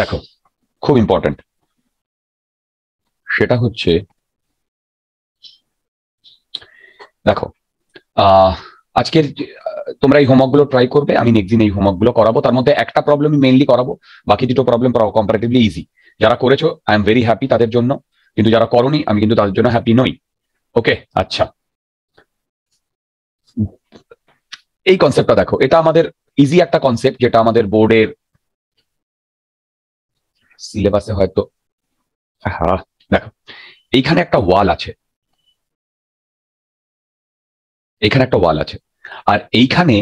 দেখো খুব ইম্পর্টেন্ট সেটা হচ্ছে দেখো আজকের তোমরা এই হোমওয়ার্কগুলো ট্রাই করবে আমি নেক্সট দিন এই হোমওয়ার্কগুলো করাবো তার মধ্যে একটা প্রবলেম মেইনলি করাবো বাকি দুটো প্রবলেম কম্পারেটিভলি ইজি যারা করেছো আই এম ভেরি হ্যাপি তাদের জন্য কিন্তু যারা করনি আমি কিন্তু তাদের জন্য হ্যাপি নই ওকে আচ্ছা এই কনসেপ্টটা দেখো এটা আমাদের ইজি একটা কনসেপ্ট যেটা আমাদের বোর্ডের সিলেবাসে হয়তো হ্যাঁ দেখো এইখানে একটা ওয়াল আছে এখানে একটা ওয়াল আছে আর এইখানে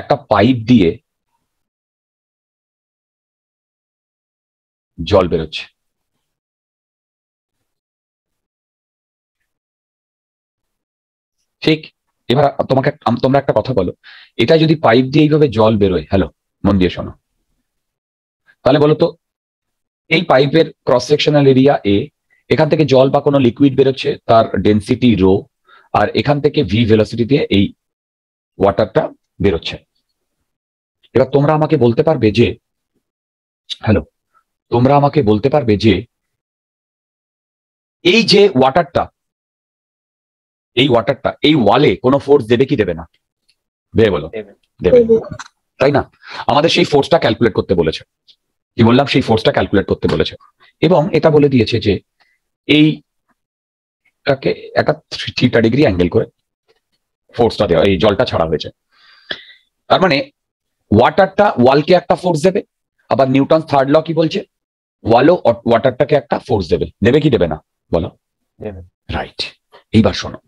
একটা পাইপ দিয়ে জল বেরোচ্ছে ঠিক এবার তোমাকে তোমরা একটা কথা বলো এটা যদি পাইপ দিয়ে এইভাবে জল বেরোয় হ্যালো মন দিয়ে শোনো তাহলে বলো তো এই পাইপের ক্রস সেকশনাল এরিয়া এ এখান থেকে জল বা কোনো লিকুইড বেরোচ্ছে তার ডেন্সিটি রো আর এখান থেকে ভি ভেলোসিটি দিয়ে এই ওয়াটারটা বেরোচ্ছে এবার তোমরা আমাকে বলতে পারবে যে হ্যালো তোমরা আমাকে বলতে পারবে যে এই যে ওয়াটারটা এই ওয়াটারটা এই ওয়ালে কোনো ফোর্স দেবে কি দেবে না দেবে বলো দেবে তাই না আমাদের সেই ফোর্সটা ক্যালকুলেট করতে বলেছে যে বললাম সেই ফোর্সটা ক্যালকুলেট করতে বলেছে এবং এটা বলে দিয়েছে যে এই তাকে একটা থ্রিটা ডিগ্রি অ্যাঙ্গেল করে ফোর্সটা দেওয়া এই জলটা ছাড়া হয়েছে তার মানে ওয়াটারটা ওয়ালকে একটা ফোর্স দেবে আবার নিউটন থার্ড ল কি বলছে ওয়ালও ওয়াটারটাকে একটা ফোর্স দেবে দেবে কি দেবে না বলো রাইট এইবার শোনো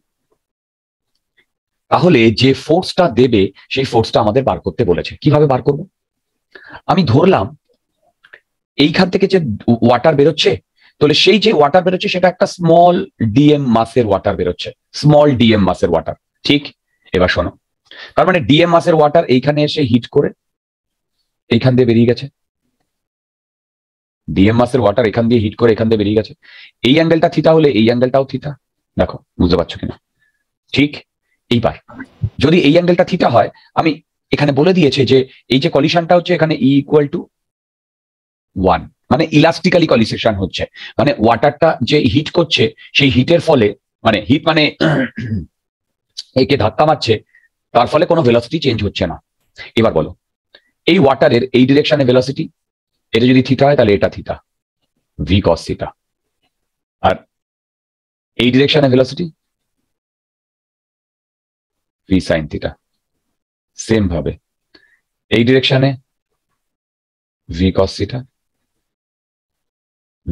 তাহলে যে ফোর্সটা দেবে সেই ফোর্সটা আমাদের বার করতে বলেছে কিভাবে বার করব আমি ধরলাম এইখান থেকে যে ওয়াটার বেরোচ্ছে তাহলে সেই যে ওয়াটার বেরোচ্ছে সেটা একটা স্মল ডিএম মাসের ওয়াটার বেরোচ্ছে স্মল ডিএম মাসের ওয়াটার ঠিক এবার শোনো তার মানে ডিএম মাসের ওয়াটার এইখানে এসে হিট করে এইখান দিয়ে বেরিয়ে গেছে ডিএম মাসের ওয়াটার এখান দিয়ে হিট করে এখান দিয়ে বেরিয়ে গেছে এই অ্যাঙ্গেলটা থিতা হলে এই অ্যাঙ্গেলটাও থিতা দেখো বুঝতে পারছো কিনা ঠিক এইবার যদি এই অ্যাঙ্গেলটা থিতা হয় আমি এখানে বলে দিয়েছে যে এই যে কলিশনটা হচ্ছে এখানে ই ইকুয়াল টু ওয়ান মানে ইলাস্টিক্যালি কলিসেশন হচ্ছে মানে ওয়াটারটা যে হিট করছে সেই হিটের ফলে মানে হিট মানে একে ধাক্কা মারছে তার ফলে কোনো ভেলোসিটি চেঞ্জ হচ্ছে না এবার বলো এই ওয়াটারের এই ডিরেকশনে ভেলোসিটি এটা যদি থিটা হয় তাহলে এটা থিটা ভি কস থিটা আর এই ডিরেকশনে velocity v sine theta same ভাবে এই ডিরেকশনে v cos theta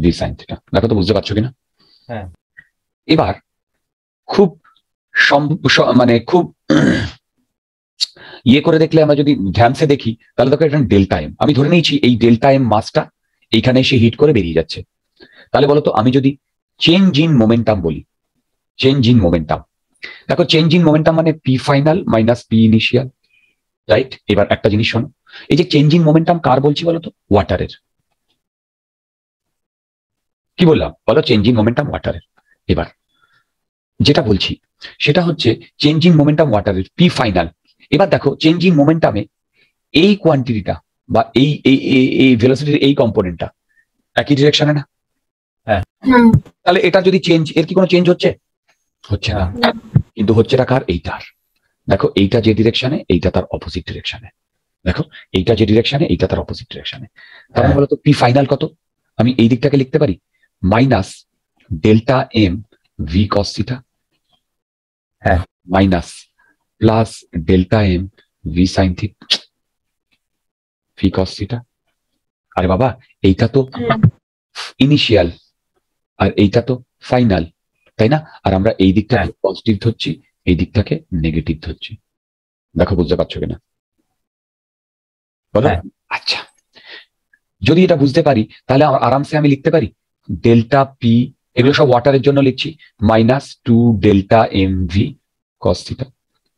v sine theta দেখো তো বুঝতে পারছো কিনা হ্যাঁ এবার খুব মানে খুব ইয়ে করে দেখলে আমরা যদি ধ্যানসে দেখি তাহলে দেখো এটা ডেল্টা এম আমি ধরে নিয়েছি এই ডেল্টা এম মাসটা এইখানে এসে হিট করে বেরিয়ে যাচ্ছে তাহলে বলতো আমি যদি চেঞ্জ ইন মোমেন্টাম বলি চেঞ্জ ইন মোমেন্টাম দেখো চেঞ্জ ইন মোমেন্টাম মানে p final minus p initial right এবার একটা জিনিস শোনো এই যে চেঞ্জ ইন মোমেন্টাম কার বলছি বলতো ওয়াটারের কি বললাম বলো চেঞ্জিং মোমেন্টাম ওয়াটারের এবার যেটা বলছি সেটা হচ্ছে চেঞ্জিং মোমেন্টাম ওয়াটারের পি ফাইনাল এবার দেখো চেঞ্জিং মোমেন্টামে এই কোয়ান্টিটিটা বা এই এই ভেলোসিটির এই কম্পোনেন্টটা একই ডিরেকশনে না হ্যাঁ তাহলে এটা যদি চেঞ্জ এর কি কোনো চেঞ্জ হচ্ছে হচ্ছে না কিন্তু হচ্ছে না কার এইটার দেখো এইটা যে ডিরেকশনে এইটা তার অপোজিট ডিরেকশনে দেখো এইটা যে ডিরেকশনে এইটা তার অপোজিট ডিরেকশনে তার মানে হ্যাঁ। বলতো পি ফাইনাল কত আমি এই দিকটাকে লিখতে পারি minus delta m v cos theta হ্যাঁ minus plus delta m v sine theta v cos theta আরে বাবা এইটা তো ইনিশিয়াল আর এইটা তো ফাইনাল তাই না আর আমরা এই দিকটা পজিটিভ হ্যাঁ। ধরছি এই দিকটাকে নেগেটিভ ধরছি দেখো বুঝতে পারছো কিনা বলো হ্যাঁ। আচ্ছা যদি এটা বুঝতে পারি তাহলে আরামসে আমি লিখতে পারি ডেল্টা পি এগুলো সব ওয়াটারের জন্য লিখছি minus two delta m v cos theta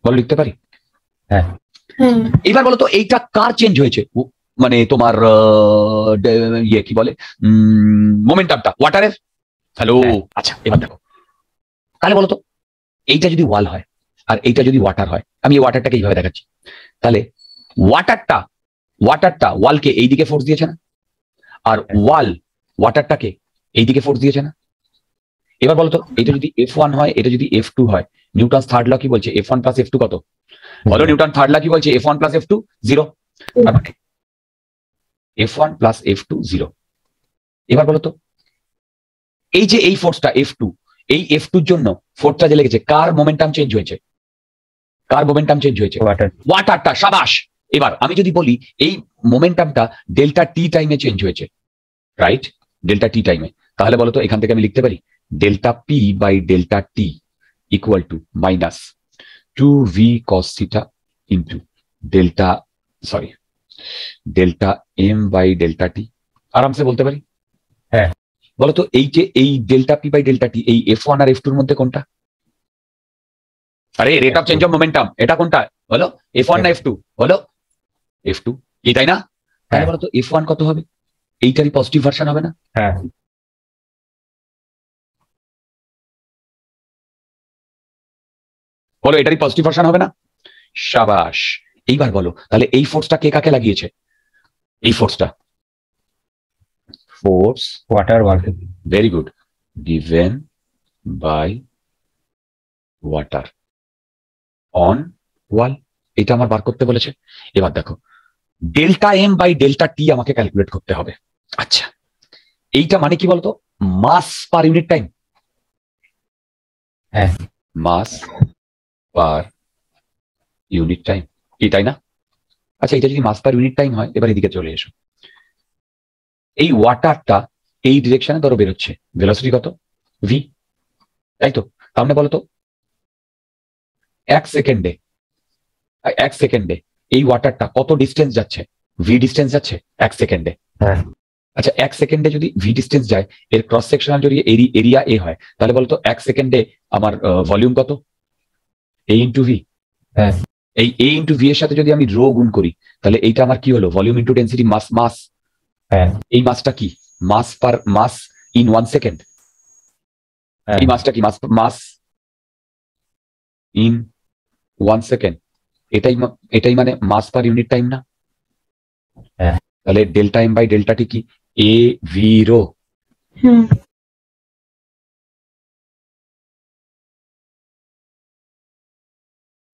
বলো লিখতে পারি হ্যাঁ এবার বলতো এইটা কার চেঞ্জ হয়েছে মানে তোমার ইয়ে কি বলে মোমেন্টামটা ওয়াটারের হ্যালো আচ্ছা এবার দেখো তাহলে বলো তো এইটা যদি ওয়াল হয় আর এইটা যদি ওয়াটার হয় আমি এই ওয়াটারটাকে এইভাবে দেখাচ্ছি তাহলে ওয়াটারটা ওয়াটারটা ওয়ালকে এইদিকে ফোর্স দিয়েছে না আর ওয়াল হ্যাঁ। ওয়াটারটাকে এইদিকে ফোর্স দিয়েছে না এবার বলতো এটা যদি এফ ওয়ান হয় এটা যদি এফ টু হয় নিউটন থার্ড ল কি বলছে F one plus F two কত বলো নিউটন থার্ড ল কি বলছে F one plus F two zero F one plus F two zero এবার বলতো এই যে এই ফোর্সটা এফ টু এই এফ টুর জন্য ফোর্সটা যে লেগেছে কার মোমেন্টাম চেঞ্জ হয়েছে কার মোমেন্টাম চেঞ্জ হয়েছে ওয়াটার ওয়াটারটা সাবাস এবার আমি যদি বলি এই মোমেন্টামটা ডেল্টা টি টাইমে চেঞ্জ হয়েছে রাইট ডেল্টা টি টাইমে তাহলে বলতো এখান থেকে আমি লিখতে পারি delta p by delta t equal to minus two v cos theta into delta sorry delta m by delta t আরামসে বলতে পারি হ্যাঁ বলতো এই যে এই delta p by delta t এই এফ ওয়ান আর এফ টুর মধ্যে কোনটা আরে rate of change of momentum এটা কোনটা বলো এফ ওয়ান না এফ টু বলো এফ টু এই তাই না তাহলে বলতো এফ ওয়ান কত হবে এইটারই পজিটিভ ভার্সন হবে না হ্যাঁ বলো এটারই পজিটিভ ভার্সন হবে না সাবাস এইবার বলো তাহলে এই ফোর্সটা কে কাকে লাগিয়েছে এই ফোর্সটা force water work very good given by water on wall এটা আমার বার করতে বলেছে এবার দেখো delta m by delta t আমাকে ক্যালকুলেট করতে হবে আচ্ছা এইটা মানে কি বলতো মাস পার ইউনিট টাইম হ্যাঁ মাস পার ইউনিট টাইম কি তাই না আচ্ছা এটা যদি মাস পার ইউনিট টাইম হয় এবার এদিকে চলে এসো এই ওয়াটারটা এই ডিরেকশনে ধরো বেরোচ্ছে ভেলোসিটি কত ভি তাই তো তাহলে মানে বলতো এক সেকেন্ডে এক সেকেন্ডে এই ওয়াটারটা কত ডিস্টেন্স যাচ্ছে ভি ডিস্টেন্স যাচ্ছে এক সেকেন্ডে হ্যাঁ। আচ্ছা এক সেকেন্ডে যদি ভি ডিস্টেন্স যায় এর ক্রস সেকশনাল যদি এরিয়া এ হয় তাহলে বলতো এক সেকেন্ডে আমার ভলিউম কত এ ইন্টু ভি হ্যাঁ এই এ ইন্টু ভি এর সাথে যদি আমি রো গুণ করি তাহলে এইটা আমার কি হলো volume into density mass mass হ্যাঁ এই মাসটা কি mass per mass in one second এই মাসটা কি mass mass in one second এটাই এটাই মানে মাস পার ইউনিট টাইম না হ্যাঁ। তাহলে ডেল্টা এম বাই টি কি এ ভি রো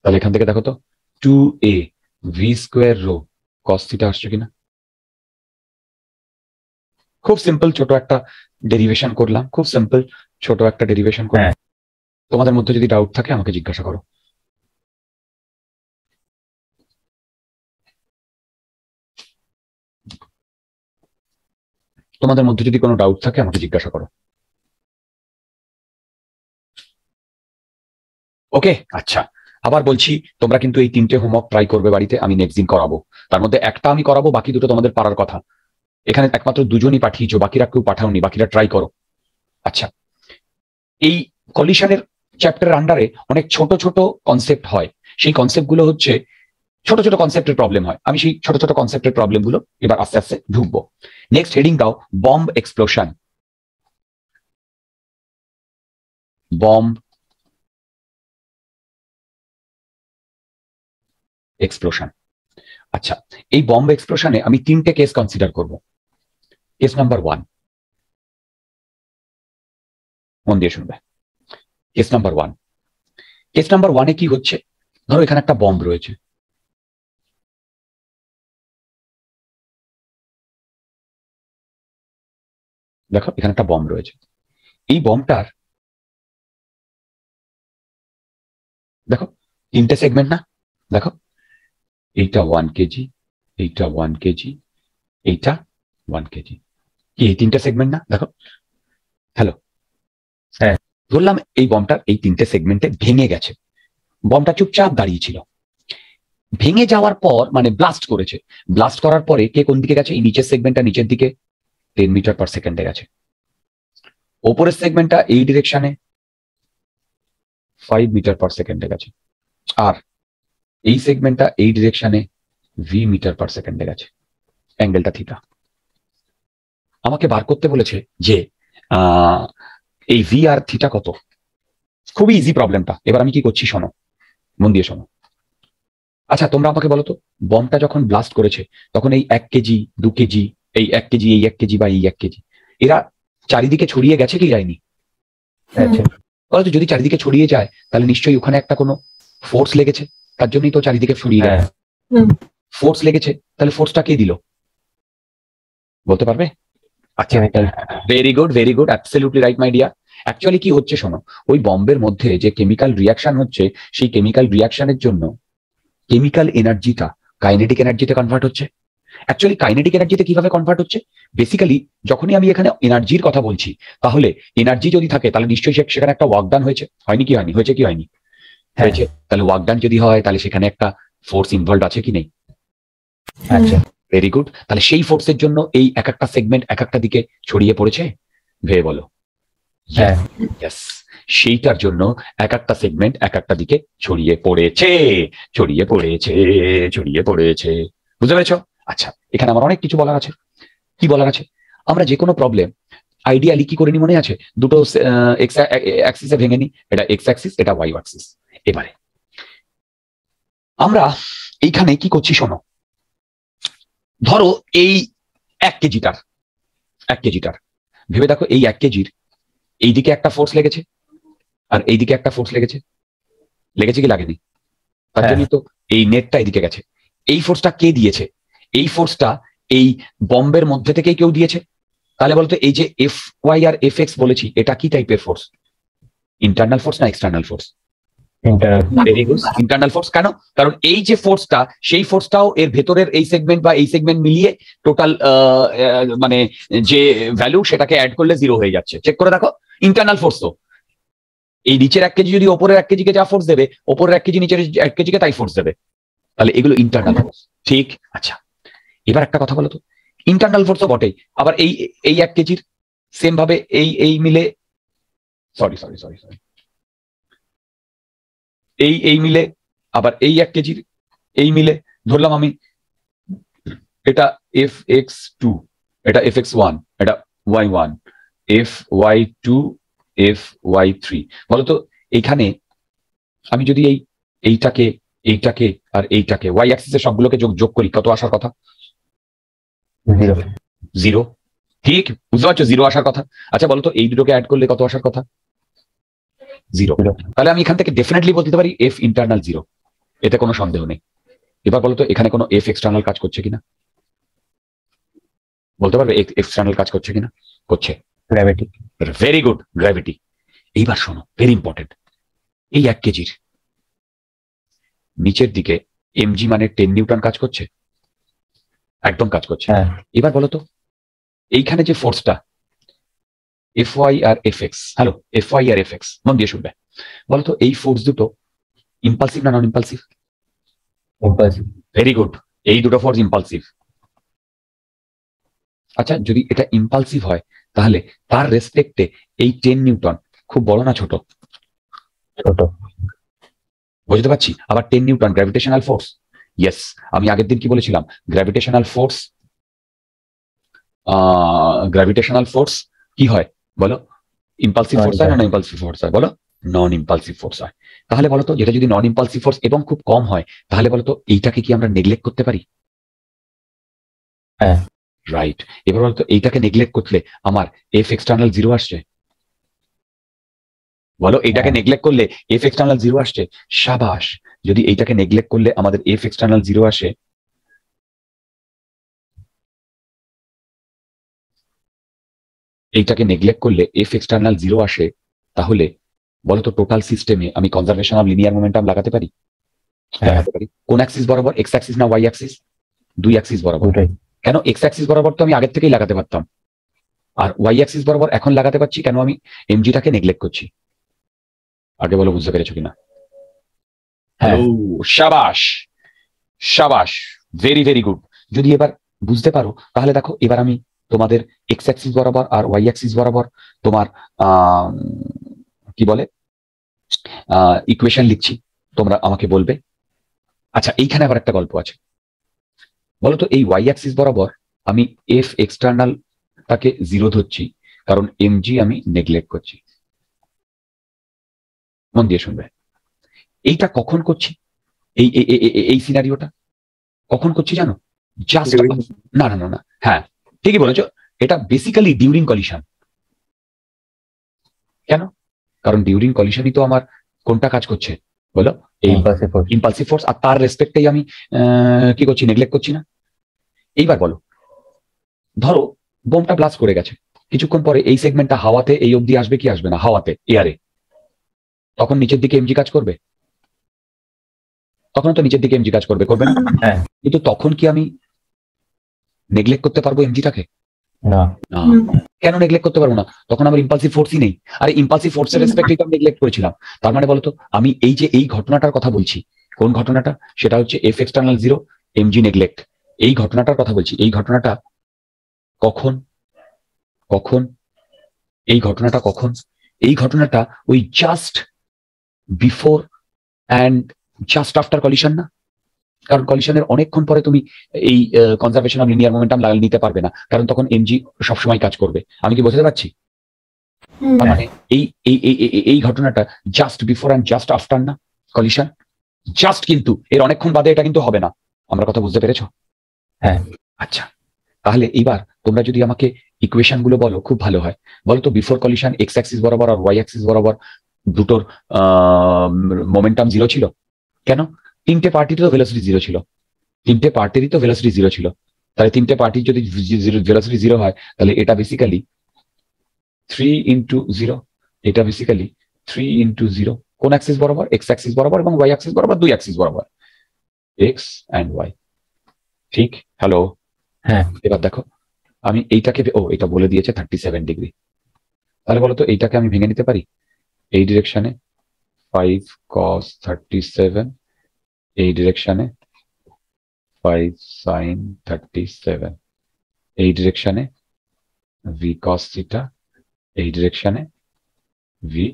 তাহলে এখান থেকে দেখো তো two A v square rho cos theta আসছে কিনা খুব সিম্পল ছোট একটা ডেরিভেশন করলাম খুব সিম্পল ছোট একটা ডেরিভেশন করলাম হ্যাঁ। তোমাদের মধ্যে যদি ডাউট থাকে আমাকে জিজ্ঞাসা করো তোমাদের মধ্যে যদি কোনো ডাউট থাকে আমাকে জিজ্ঞাসা করো ওকে আচ্ছা আবার বলছি তোমরা কিন্তু এই তিনটে হোমওয়ার্ক ট্রাই করবে বাড়িতে আমি নেক্সট দিন করাবো তার মধ্যে একটা আমি করাবো বাকি দুটো তোমাদের পারার কথা এখানে একমাত্র দুজনই পাঠিয়েছো বাকিরা কেউ পাঠাওনি বাকিরা ট্রাই করো আচ্ছা এই কলিশনের চ্যাপ্টারের আন্ডারে অনেক ছোট ছোট কনসেপ্ট হয় সেই কনসেপ্টগুলো হচ্ছে ছোট ছোট কনসেপ্টের প্রবলেম হয় আমি সেই ছোট ছোট কনসেপ্টের প্রবলেমগুলো এবার আস্তে আস্তে ঢুকবো নেক্সট হেডিং দাও বম্ব এক্সপ্লোশন বম্ব এক্সপ্লোশন আচ্ছা এই বম্ব এক্সপ্লোশনে আমি তিনটে কেস কনসিডার করব কেস নাম্বার ওয়ান মন দিয়ে শুনবে case number one case number ওয়ানে কি হচ্ছে ধরো এখানে একটা বম্ব রয়েছে দেখো এখানে একটা বম্ব রয়েছে এই বম্বটার দেখো তিনটে সেগমেন্ট না দেখো এইটা ওয়ান কেজি এইটা ওয়ান কেজি এইটা ওয়ান কেজি কি এই তিনটা সেগমেন্ট না দেখো হ্যালো হ্যাঁ ধরলাম এই বমটা এই তিনটে সেগমেন্টে ভেঙে গেছে বমটা চুপচাপ দাঁড়িয়েছিল ভেঙে যাওয়ার পর মানে ব্লাস্ট করেছে ব্লাস্ট করার পরে কে কোন দিকে গেছে এই নিচের সেগমেন্টটা নিচের দিকে টেন মিটার পার সেকেন্ডে গেছে ওপরের সেগমেন্টটা এই ডিরেকশনে ফাইভ মিটার পার সেকেন্ডে গেছে আর এই সেগমেন্টটা এই ডিরেকশনে ভি মিটার পার সেকেন্ডে গেছে অ্যাঙ্গেলটা থিটা আমাকে বার করতে বলেছে যে এই ভি আর থিটা কত খুবই ইজি প্রবলেমটা এবার আমি কি করছি শোনো মন দিয়ে শোনো আচ্ছা তোমরা আমাকে বলো তো বমটা যখন ব্লাস্ট করেছে তখন এই এক কেজি দু কেজি এই এক কেজি এই এক কেজি বা এই এক কেজি এরা চারিদিকে ছড়িয়ে গেছে কি যায়নি যদি চারিদিকে ছড়িয়ে যায় তাহলে নিশ্চয়ই ওখানে একটা কোনো ফোর্স লেগেছে তার জন্যই তো চারিদিকে ফুরিয়ে গেল ফোর্স হ্যাঁ। লেগেছে তাহলে ফোর্সটা কে দিল বলতে পারবে আচ্ছা very good very good absolutely right my dear actually কি হচ্ছে শোনো ওই বম্বের মধ্যে যে কেমিক্যাল রিয়াকশন হচ্ছে সেই কেমিক্যাল রিয়াকশনের জন্য কেমিক্যাল এনার্জিটা কাইনেটিক এনার্জিতে কনভার্ট হচ্ছে অ্যাকচুয়ালি কাইনেটিক এনার্জিতে কিভাবে কনভার্ট হচ্ছে বেসিক্যালি যখনই আমি এখানে এনার্জির কথা বলছি তাহলে এনার্জি যদি থাকে তাহলে নিশ্চয়ই সেখানে একটা ওয়ার্ক হয়েছে হয়নি কি হয়নি হয়েছে কি হয়নি হ্যাঁ। হয়েছে তাহলে ওয়ার্ক যদি হয় তাহলে সেখানে একটা ফোর্স ইনভলভ আছে কি নেই আচ্ছা ভেরি গুড তাহলে সেই ফোর্সের জন্য এই এক একটা সেগমেন্ট এক একটা দিকে ছড়িয়ে পড়েছে ভেবে বলো হ্যাঁ। সেইটার জন্য এক একটা সেগমেন্ট এক একটা দিকে ছড়িয়ে পড়েছে ছড়িয়ে পড়েছে ছড়িয়ে পড়েছে বুঝতে পেরেছ আচ্ছা এখানে আমার অনেক কিছু বলার আছে কি বলার আছে আমরা যে কোনো প্রবলেম আইডিয়ালি কি করে নি মনে আছে দুটো এক্সিসে ভেঙে নি এটা এক্স অ্যাক্সিস এটা ওয়াই অ্যাক্সিস এবারে আমরা এইখানে কি করছি শোনো ধরো এই এক কেজিটার এক কেজিটার ভেবে দেখো এই এক কেজির এইদিকে একটা ফোর্স লেগেছে আর এইদিকে একটা ফোর্স লেগেছে লেগেছে কি লাগেনি তার হ্যাঁ। জন্য তো এই নেটটা এদিকে গেছে এই ফোর্সটা কে দিয়েছে এই ফোর্সটা এই বম্বের মধ্যে থেকেই কেউ দিয়েছে তাহলে বলতো এই যে এফ ওয়াই আর এফ এক্স বলেছি এটা কি টাইপের ফোর্স ইন্টারনাল ফোর্স না এক্সটার্নাল ফোর্স ইন্টারনাল ফোর্স কেন কারণ এই যে ফোর্সটা সেই ফোর্সটাও এর ভেতরের এই সেগমেন্ট বা এই সেগমেন্ট মিলিয়ে টোটাল মানে যে ভ্যালু সেটাকে অ্যাড করলে জিরো হয়ে যাচ্ছে চেক করে দেখো ইন্টারনাল ফোর্স তো এই নিচের এক কেজি যদি ওপরের এক কেজিকে যা ফোর্স দেবে ওপরের এক কেজি নিচের এক কেজিকে তাই ফোর্স দেবে তাহলে এগুলো ইন্টারনাল ফোর্স ঠিক আচ্ছা এবার একটা কথা বলো তো ইন্টারনাল ফোর্স তো বটেই আবার এই এই এক কেজির সেম ভাবে এই এই মিলে সরি সরি সরি সরি এই এই মিলে আবার এই এক কেজির এই মিলে ধরলাম আমি এটা এফ এক্স টু এটা এফ এক্স ওয়ান এটা Y one F Y two F Y three বলতো এইখানে আমি যদি এই এইটাকে এইটাকে আর এইটাকে ওয়াই অ্যাক্সিস এর সবগুলোকে যোগ যোগ করি কত আসার কথা জিরো ঠিক বুঝতে পারছো জিরো আসার কথা আচ্ছা বলতো এই দুটোকে অ্যাড করলে কত আসার কথা জিরো তাহলে আমি এখান থেকে ডেফিনেটলি বলতে পারি এফ ইন্টারনাল জিরো এতে কোনো সন্দেহ নেই এবার বলতো এখানে কোনো এফ এক্সটার্নাল কাজ করছে কিনা বলতে পারবে এক্সটার্নাল কাজ করছে কিনা করছে গ্র্যাভিটি ভেরি গুড গ্র্যাভিটি এইবার শোনো ভেরি ইম্পর্টেন্ট এই এক কেজির নিচের দিকে এমজি মানে টেন নিউটন কাজ করছে একদম কাজ করছে হ্যাঁ। এবার বলতো এইখানে যে ফোর্সটা এফওয়াই আর এফ এক্স হ্যালো এফওয়াই আর এফ এক্স মন দিয়ে শুনবে বলতো এই ফোর্স দুটো ইম্পালসিভ না non impulsive impulsive very good এই দুটো ফোর্স ইম্পালসিভ আচ্ছা যদি এটা ইম্পালসিভ হয় তাহলে তার রেসপেক্টে এই টেন নিউটন খুব বড় না ছোট ছোট বুঝতে পারছি আবার ten newton gravitational force yes আমি আগের দিন কি বলেছিলাম গ্র্যাভিটেশনাল ফোর্স গ্র্যাভিটেশনাল ফোর্স কি হয় বলো ইম্পালসিভ ফোর্স হয় না ইম্পালসিভ ফোর্স হয় বলো নন ইম্পালসিভ ফোর্স হয় তাহলে বলতো এটা যদি নন ইম্পালসিভ ফোর্স এবং খুব কম হয় তাহলে বলতো এইটাকে কি আমরা নেগলেক্ট করতে পারি হ্যাঁ রাইট এবার বলতো এইটাকে নেগলেক্ট করলে আমার এফ এক্সটার্নাল জিরো আসছে বলো এটাকে নেগলেক্ট হ্যাঁ। করলে এফ এক্সটার্নাল জিরো আসছে সাবাস যদি এইটাকে নেগলেক্ট করলে আমাদের এফ এক্সটার্নাল জিরো আসে এইটাকে নেগলেক্ট করলে এফ এক্সটার্নাল জিরো আসে তাহলে বলতো টোটাল সিস্টেমে আমি কনজারভেশন অফ লিনিয়ার মোমেন্টাম লাগাতে পারি কোন অ্যাক্সিস বরাবর এক্স অ্যাক্সিস না ওয়াই অ্যাক্সিস দুই অ্যাক্সিস বরাবর কেন এক্স অ্যাক্সিস বরাবর তো আমি আগের থেকেই লাগাতে পারতাম আর ওয়াই অ্যাক্সিস বরাবর এখন লাগাতে পারছি কেন আমি এমজিটাকে নেগলেক্ট করছি আগে বলো বুঝতে পেরেছো কিনা হ্যাঁ। সাবাস সাবাস ভেরি ভেরি গুড যদি এবার বুঝতে পারো তাহলে দেখো এবার আমি তোমাদের এক্স অ্যাক্সিস বরাবর আর ওয়াই অ্যাক্সিস বরাবর তোমার কি বলে ইকুয়েশন লিখছি তোমরা আমাকে বলবে আচ্ছা এইখানে আবার একটা গল্প আছে বলতো এই ওয়াই অ্যাক্সিস বরাবর আমি এফ এক্সটার্নাল তাকে জিরো ধরছি কারণ এমজি আমি নেগলেক্ট করছি মন দিয়ে শুনবে এইটা কখন করছি এই এই সিনারিওটা কখন করছি জানো জাস্ট না না না হ্যাঁ ঠিকই বলেছ এটা বেসিক্যালি ডিউরিং কলিশন কেন কারণ ডিউরিং কলিশনই তো আমার কোনটা কাজ করছে বলো এই ইম্পালসিভ ফোর্স আর তার রেসপেক্টেই আমি কি করছি নেগলেক্ট করছি না এইবার বলো ধরো বোমটা ব্লাস্ট করে গেছে কিছুক্ষণ পরে এই সেগমেন্টটা হাওয়াতে এই অবধি আসবে কি আসবে না হাওয়াতে এয়ারে তখন নিচের দিকে এমজি কাজ করবে তখন তো নিচের দিকে এমজি কাজ করবে করবে না হ্যাঁ। কিন্তু তখন কি আমি নেগলেক্ট করতে পারবো এমজিটাকে কেন নেগলেক্ট করতে পারবো না তখন আমার ইম্পালসিভ ফোর্সই নেই আর ইম্পালসিভ ফোর্সের রেসপেক্টে আমি নেগলেক্ট করেছিলাম তার মানে বলতো আমি এই যে এই ঘটনাটার কথা বলছি কোন ঘটনাটা সেটা হচ্ছে F external zero MG neglect এই ঘটনাটার কথা বলছি এই ঘটনাটা কখন কখন এই ঘটনাটা কখন এই ঘটনাটা ওই just before and just after collision না কারণ কলিশনের অনেকক্ষণ পরে তুমি এই কনজারভেশন অফ লিনিয়ার মোমেন্টাম নিতে পারবে না কারণ তখন এমজি সবসময় কাজ করবে আমি কি বোঝাতে পারছি মানে এই এই এই ঘটনাটা just before and just after না কলিশন জাস্ট কিন্তু এর অনেকক্ষণ বাদে এটা কিন্তু হবে না আমরা কথা বুঝতে পেরেছ হ্যাঁ আচ্ছা তাহলে এইবার তোমরা যদি আমাকে ইকুয়েশন গুলো বলো খুব ভালো হয় বলো তো বিফোর কলিশন এক্স অ্যাক্সিস বরাবর আর ওয়াই অ্যাক্সিস বরাবর দুটোর মোমেন্টাম জিরো ছিল কেন তিনটে পার্টিরও ভেলোসিটি জিরো ছিল তিনটে পার্টিরই তো ভেলোসিটি জিরো ছিল তাহলে তিনটে পার্টির যদি ভেলোসিটি জিরো হয় তাহলে এটা বেসিক্যালি থ্রি ইন্টু জিরো এটা বেসিক্যালি থ্রি ইন্টু জিরো কোন অ্যাক্সিস বরাবর এক্স অ্যাক্সিস বরাবর এবং ওয়াই অ্যাক্সিস বরাবর দুই অ্যাক্সিস বরাবর এক্স অ্যান্ড ওয়াই ঠিক হ্যালো হ্যাঁ এবার দেখো আমি এইটাকে ও এটা বলে দিয়েছে থার্টি সেভেন ডিগ্রি তাহলে বলো তো এইটাকে আমি ভেঙে নিতে পারি এই ডিরেকশনে ফাইভ কস থার্টি সেভেন এই ডিরেকশানে ফাইভ সাইন থার্টি সেভেন এই ডিরেকশানে ভি কস থিটা এই ডিরেকশানে ভি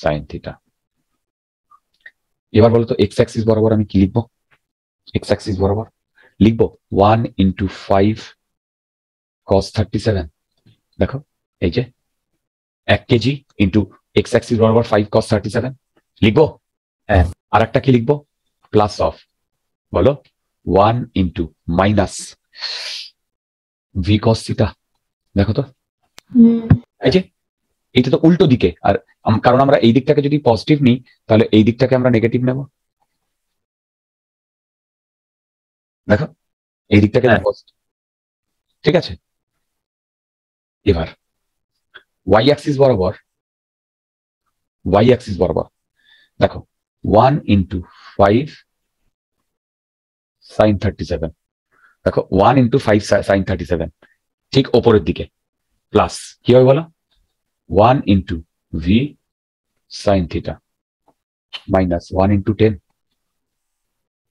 সাইন থিটা এবার বলতো এক্স অ্যাক্সিস বরাবর আমি কি লিখবো এক্স অ্যাক্সিস বরাবর লিখবো one into five cos thirty seven দেখো এই যে এক কেজি ইন্টু এক্স অ্যাক্সিস বরাবর ফাইভ কস থার্টি সেভেন লিখবো হ্যাঁ আর একটা কি লিখবো প্লাস অফ বলো ওয়ান ইন্টু মাইনাস ভিকসিটা দেখো তো এই যে এটা তো উল্টো দিকে আর কারণ আমরা এই দিকটাকে যদি পজিটিভ নিই তাহলে এই দিকটাকে আমরা নেগেটিভ নেব দেখো এই দিকটাকে হ্যাঁ। ঠিক আছে এবার ওয়াই অ্যাক্সিস বরাবর ওয়াই অ্যাক্সিস বরাবর দেখো one into five sine thirty seven দেখো one into five sine thirty seven ঠিক ওপরের দিকে প্লাস কি হবে বলো one into V sine theta minus one into ten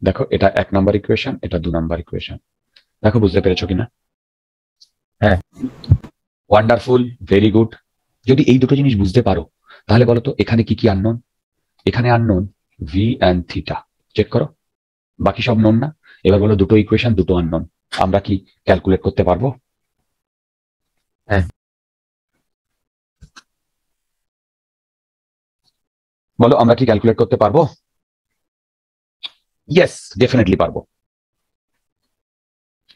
দেখো এটা এক নাম্বার ইকুয়েশন এটা দু নাম্বার ইকুয়েশন দেখো বুঝতে পেরেছো কিনা হ্যাঁ ওয়ান্ডারফুল ভেরি গুড যদি এই দুটো জিনিস বুঝতে পারো তাহলে বলো তো এখানে কি কি আননোন এখানে unknown V and theta check করো বাকি সব নন না এবার বলো দুটো ইকুয়েশন দুটো নন আমরা কি ক্যালকুলেট করতে পারবো হ্যাঁ বলো আমরা কি ক্যালকুলেট করতে পারবো ইয়েস ডেফিনেটলি পারবো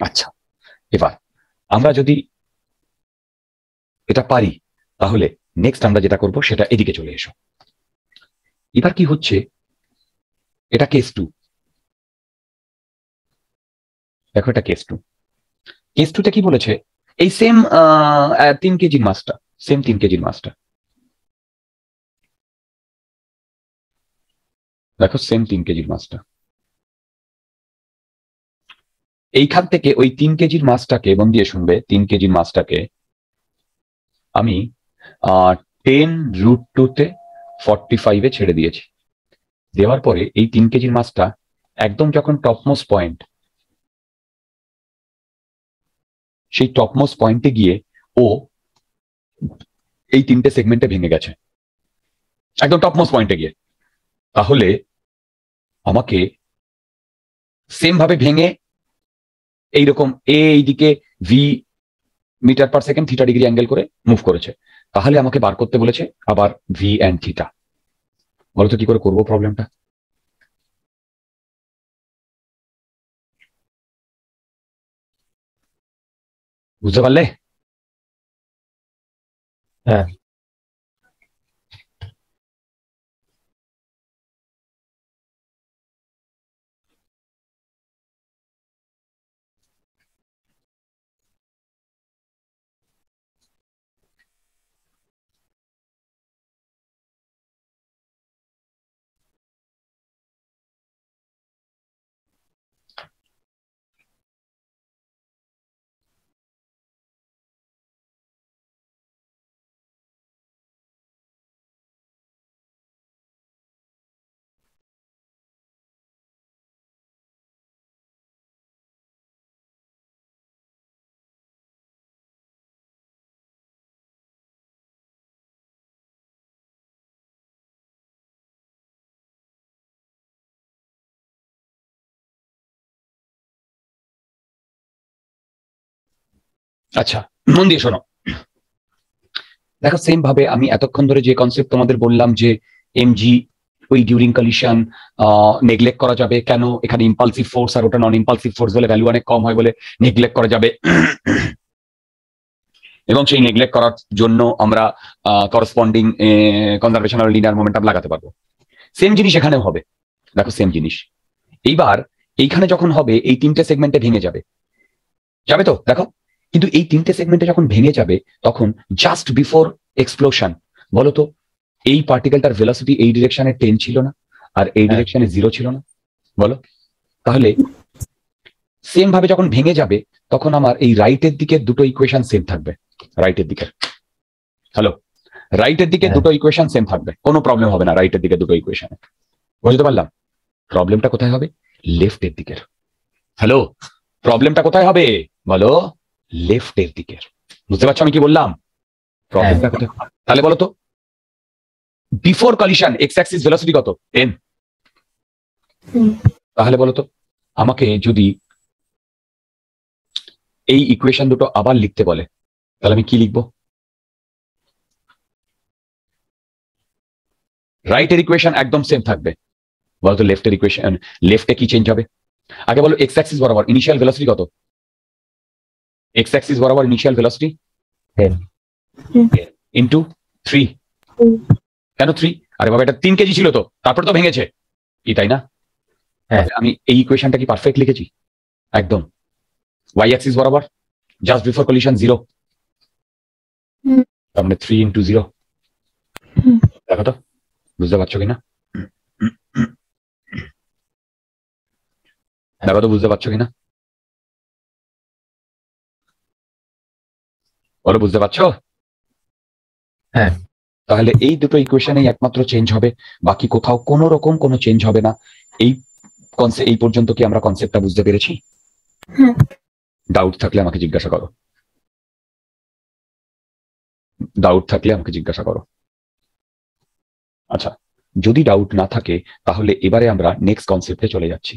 আচ্ছা এবার আমরা যদি এটা পারি তাহলে নেক্সট আমরা যেটা করব সেটা এদিকে চলে এসো এবার কি হচ্ছে এটা কেস টু দেখো এটা কেস টু কেস টুতে কি বলেছে এই সেম তিন কেজির মাছটা সেম তিন কেজির মাছটা দেখো সেম তিন কেজির মাছটা এইখান থেকে ওই তিন কেজির মাছটাকে এবং দিয়ে শুনবে তিন কেজির মাছটাকে আমি টেন রুট টুতে ফর্টি ফাইভে ছেড়ে দিয়েছি দেওয়ার পরে এই তিন কেজির মাছটা একদম যখন টপমোস্ট পয়েন্ট সেই টপমোস্ট পয়েন্টে গিয়ে ও এই তিনটে সেগমেন্টে ভেঙে গেছে একদম টপমোস্ট পয়েন্টে গিয়ে তাহলে আমাকে সেম ভাবে ভেঙে এইরকম এ দিকে V metre per second theta degree angle করে মুভ করেছে তাহলে আমাকে বার করতে বলেছে আবার ভি অ্যান্ড থিটা বলতো কি করে করবো প্রবলেমটা বুঝতে পারলে হ্যাঁ আচ্ছা মন দিয়ে শোনো দেখো সেম ভাবে আমি এতক্ষণ ধরে যে কনসেপ্ট তোমাদের বললাম যে এমজি ওই ডিউরিং কলিশন নেগলেক্ট করা যাবে কেন এখানে ইম্পালসিভ ফোর্স আর ওটা নন ইম্পালসিভ ফোর্স বলে ভ্যালু অনেক কম হয় বলে নেগলেক্ট করা যাবে এবং সেই নেগলেক্ট করার জন্য আমরা করসপন্ডিং কনজারভেশনাল লিনার মোমেন্টাম লাগাতে পারবো সেম জিনিস এখানেও হবে দেখো সেম জিনিস এইবার এইখানে যখন হবে এই তিনটে সেগমেন্টে ভেঙে যাবে যাবে তো দেখো কিন্তু এই তিনটে সেগমেন্টে যখন ভেঙে যাবে তখন জাস্ট বিফোর এক্সপ্লোশন বলতো এই পার্টিকেলটার ভেলোসিটি এই ডিরেকশনে টেন ছিল না আর এই ডিরেকশনে হ্যাঁ। জিরো ছিল না বলো তাহলে সেম ভাবে যখন ভেঙে যাবে তখন আমার এই রাইটের দিকে দুটো ইকুয়েশন সেম থাকবে রাইটের দিকে হ্যালো রাইটের দিকে দুটো ইকুয়েশন সেম থাকবে কোনো প্রবলেম হবে না রাইটের দিকে দুটো ইকুয়েশন বুঝতে পারলাম প্রবলেমটা কোথায় হবে লেফটের দিকের হ্যালো প্রবলেমটা কোথায় হবে বলো লেফটের দিকের বুঝতে পারছো আমি কি বললাম হ্যাঁ। তাহলে বলো তো before collision X axis velocity কত এন তাহলে বলো তো আমাকে যদি এই ইকুয়েশন দুটো আবার লিখতে বলে তাহলে আমি কি লিখব রাইটের ইকুয়েশন একদম সেম থাকবে বলতো লেফটের ইকুয়েশন লেফটে কি চেঞ্জ হবে আগে বলো এক্স অ্যাক্সিস বরাবর ইনিশিয়াল ভেলোসিটি কত এক্স অ্যাক্সিস বরাবর ইনিশিয়াল ভেলোসিটি ইন্টু থ্রি কেন থ্রি আরে বাবা এটা তিন কেজি ছিল তো তারপর তো ভেঙেছে কি তাই না হ্যাঁ আমি এই ইকুয়েশনটা কি পারফেক্ট লিখেছি একদম ওয়াই অ্যাক্সিস বরাবর জাস্ট বিফোর কলিশন জিরো তার মানে থ্রি ইন্টু জিরো দেখো তো বুঝতে পারছো কিনা দেখো তো বুঝতে পারছো কিনা বলো বুঝতে পারছো হ্যাঁ তাহলে এই দুটো ইকুয়েশনেই একমাত্র চেঞ্জ হবে বাকি কোথাও কোন রকম কোনো চেঞ্জ হবে না এই কনসেপ্ট এই পর্যন্ত কি আমরা কনসেপ্টটা বুঝতে পেরেছি ডাউট থাকলে আমাকে জিজ্ঞাসা করো ডাউট থাকলে আমাকে জিজ্ঞাসা করো আচ্ছা যদি ডাউট না থাকে তাহলে এবারে আমরা নেক্সট কনসেপ্টে চলে যাচ্ছি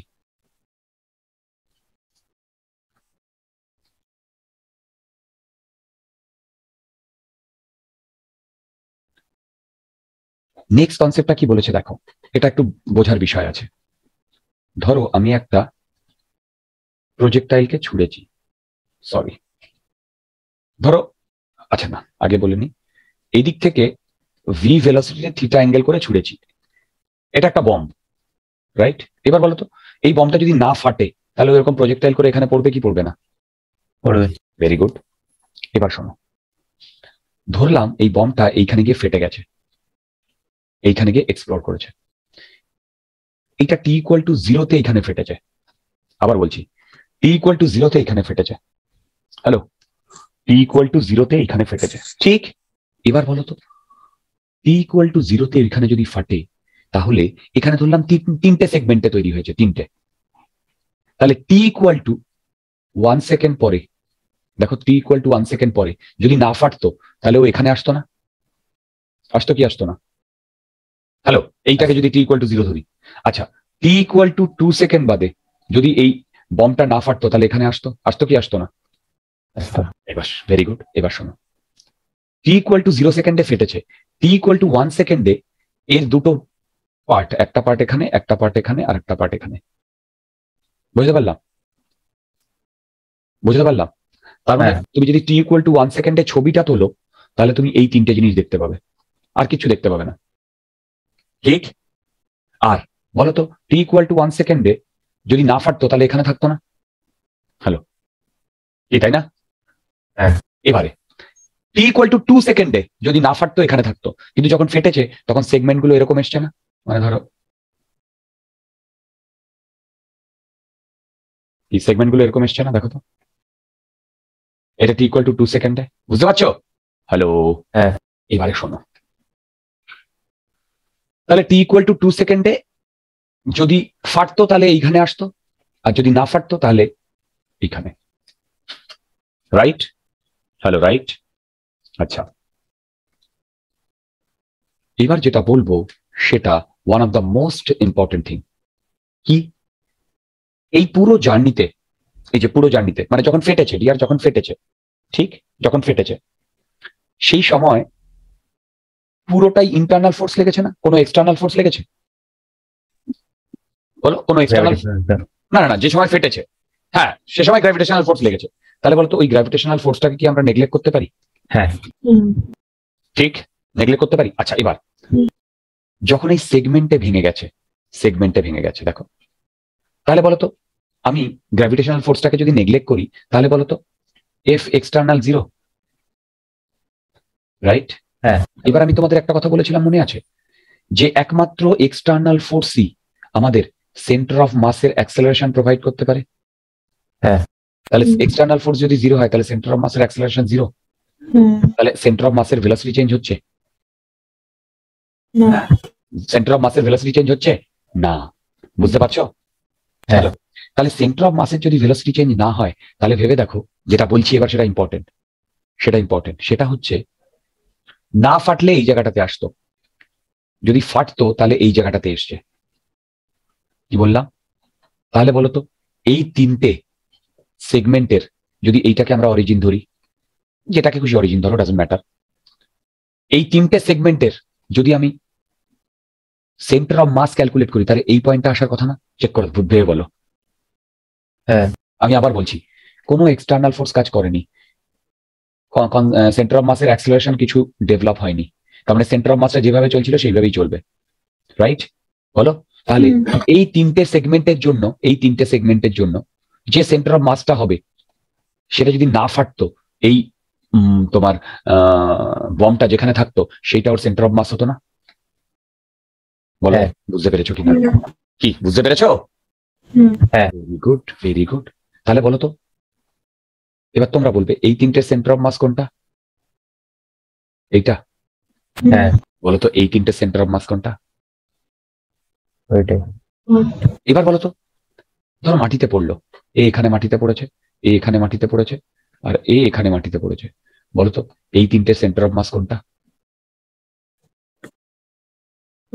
নেক্সট কনসেপ্টটা কি বলেছে দেখো এটা একটু বোঝার বিষয় আছে ধরো আমি একটা প্রজেক্টাইলকে ছুঁড়েছি সরি ধরো আচ্ছা না আগে বলিনি এই দিক থেকে ভি ভেলোসিটিতে থিটা অ্যাঙ্গেল করে ছুঁড়েছি এটা একটা বম্ব রাইট এবার বলো তো এই বম্বটা যদি না ফাটে তাহলে ওইরকম প্রজেক্টাইল করে এখানে পড়বে কি পড়বে না পড়বে ভেরি গুড এবার শোনো ধরলাম এই বমটা এইখানে গিয়ে ফেটে গেছে এইখানে গিয়ে এক্সপ্লোর করেছে এটা টি ইকুয়াল টু জিরোতে এখানে ফেটেছে আবার বলছি টি ইকুয়াল টু জিরোতে এখানে ফেটেছে হ্যালো টি ইকুয়াল টু জিরোতে এখানে ফেটেছে ঠিক এবার বলো তো টি ইকুয়াল টু জিরোতে এখানে যদি ফাটে তাহলে এখানে ধরলাম তিনটে সেগমেন্টে তৈরি হয়েছে তিনটে তাহলে T equal to one second পরে দেখো T equal to one second পরে যদি না ফাটতো তাহলে ও এখানে আসতো না আসতো কি আসতো না হ্যালো এইটাকে যদি টি ইকুয়াল টু জিরো ধরি আচ্ছা T equal to two second বাদে যদি এই বমটা না ফাটতো তাহলে এখানে আসতো আসতো কি আসতো না এবার ভেরি গুড এবার শোনো টি ইকুয়াল টু জিরো সেকেন্ডে ফেটেছে টি ইকুয়াল টু ওয়ান সেকেন্ডে এর দুটো পার্ট একটা পার্ট এখানে একটা পার্ট এখানে আর একটা পার্ট এখানে বুঝতে পারলাম বুঝতে পারলাম তার মানে হ্যাঁ। তুমি যদি টি ইকুয়াল টু ওয়ান সেকেন্ডে ছবিটা তোলো তাহলে তুমি এই তিনটে জিনিস দেখতে পাবে আর কিছু দেখতে পাবে না ঠিক আর বলতো টি ইকুয়াল টু ওয়ান সেকেন্ডে যদি না ফাটতো তাহলে এখানে থাকতো না হ্যালো এটাই তাই না হ্যাঁ। এবারে টি ইকুয়াল টু টু সেকেন্ডে যদি না ফাটতো এখানে থাকতো কিন্তু যখন ফেটেছে তখন সেগমেন্টগুলো এরকম এসছে না মানে ধরো এই সেগমেন্টগুলো এরকম এসছে না দেখো তো এটা টি ইকুয়াল টু টু সেকেন্ডে বুঝতে পারছো হ্যালো হ্যাঁ এবারে শোনো তাহলে টি ইকুয়াল টু টু সেকেন্ডে যদি ফাটতো তাহলে এইখানে আসতো আর যদি না ফাটতো তাহলে এইখানে রাইট হ্যালো রাইট আচ্ছা এবার যেটা বলবো সেটা one of the most important thing কি এই পুরো জার্নিতে এই যে পুরো জার্নিতে মানে যখন ফেটেছে ডিয়ার যখন ফেটেছে ঠিক যখন ফেটেছে সেই সময় পুরোটাই ইন্টারনাল ফোর্স লেগেছে না কোনো এক্সটার্নাল ফোর্স লেগেছে বলো কোনো এক্সটার্নাল না না যে সময় ফেটেছে হ্যাঁ সে সময় গ্র্যাভিটেশনাল ফোর্স লেগেছে তাহলে বলতো ওই গ্র্যাভিটেশনাল ফোর্সটাকে কি আমরা নেগলেক্ট করতে পারি হ্যাঁ ঠিক নেগলেক্ট করতে পারি আচ্ছা এবার যখন এই সেগমেন্টে ভেঙে গেছে সেগমেন্টে ভেঙে গেছে দেখো তাহলে বলতো আমি গ্র্যাভিটেশনাল ফোর্সটাকে যদি নেগলেক্ট করি তাহলে বলতো এফ এক্সটার্নাল জিরো রাইট হ্যাঁ এবার আমি তোমাদের একটা কথা বলেছিলাম মনে আছে যে একমাত্র এক্সটার্নাল ফোর্সই আমাদের সেন্টার অফ মাসের অ্যাক্সেলারেশন প্রোভাইড করতে পারে হ্যাঁ তাহলে এক্সটার্নাল ফোর্স যদি জিরো হয় তাহলে সেন্টার অফ মাসের অ্যাক্সেলারেশন জিরো তাহলে সেন্টার অফ মাসের ভেলোসিটি চেঞ্জ হচ্ছে সেন্টার অফ মাসের ভেলোসিটি চেঞ্জ হচ্ছে না বুঝতে পারছো হ্যাঁ তাহলে সেন্টার অফ মাসের যদি ভেলোসিটি চেঞ্জ না হয় তাহলে ভেবে দেখো যেটা বলছি এবার সেটা ইম্পর্টেন্ট সেটা ইম্পর্টেন্ট সেটা হচ্ছে না ফাটলে এই জায়গাটাতে আসতো যদি ফাটতো তাহলে এই জায়গাটাতে এসছে কি বললাম তাহলে বলতো এই তিনটে সেগমেন্টের যদি এইটাকে আমরা অরিজিন ধরি যেটাকে খুশি অরিজিন ধরো ডাজেন্ট ম্যাটার এই তিনটে সেগমেন্টের যদি আমি সেন্টার অফ মাস ক্যালকুলেট করি তাহলে এই পয়েন্টটা আসার কথা না চেক করো ভেবে বলো হ্যাঁ আমি আবার বলছি কোনো এক্সটার্নাল ফোর্স কাজ করেনি সেন্টার অফ মাসের অ্যাক্সেলারেশন কিছু ডেভেলপ হয়নি তার সেন্টার অফ মাসটা যেভাবে চলছিল সেইভাবেই চলবে রাইট বলো তাহলে এই তিনটে সেগমেন্টের জন্য এই তিনটে সেগমেন্টের জন্য যে সেন্টার অফ মাসটা হবে সেটা যদি না ফাটতো এই তোমার বমটা যেখানে থাকতো সেইটা ওর সেন্টার অফ মাস হতো না বলো হ্যাঁ। বুঝতে পেরেছো কি বুঝতে পেরেছো হ্যাঁ ভেরি গুড ভেরি গুড তাহলে বলো তো এবার তোমরা বলবে এই তিনটে সেন্টার অফ মাস কোনটা এইটা হ্যাঁ বলো তো এই তিনটে সেন্টার অফ মাস কোনটা এবার বলো তো ধরো মাটিতে পড়লো এ এখানে মাটিতে পড়েছে এ এখানে মাটিতে পড়েছে আর এ এখানে মাটিতে পড়েছে বলো তো এই তিনটে সেন্টার অফ মাস কোনটা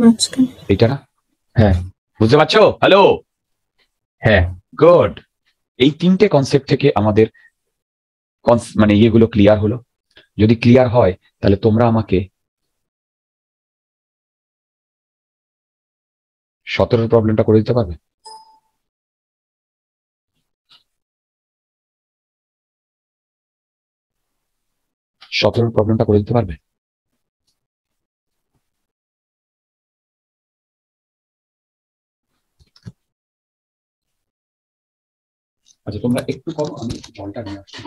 আচ্ছা। এইটা না হ্যাঁ বুঝতে পারছো হ্যালো হ্যাঁ গুড এই তিনটে কনসেপ্ট থেকে আমাদের মানে ইয়েগুলো ক্লিয়ার হলো যদি ক্লিয়ার হয় তাহলে তোমরা আমাকে সতেরোর প্রবলেমটা করে দিতে পারবে সতেরোর প্রবলেমটা করে দিতে পারবে আচ্ছা তোমরা একটু করো আমি জলটা নিয়ে আসছি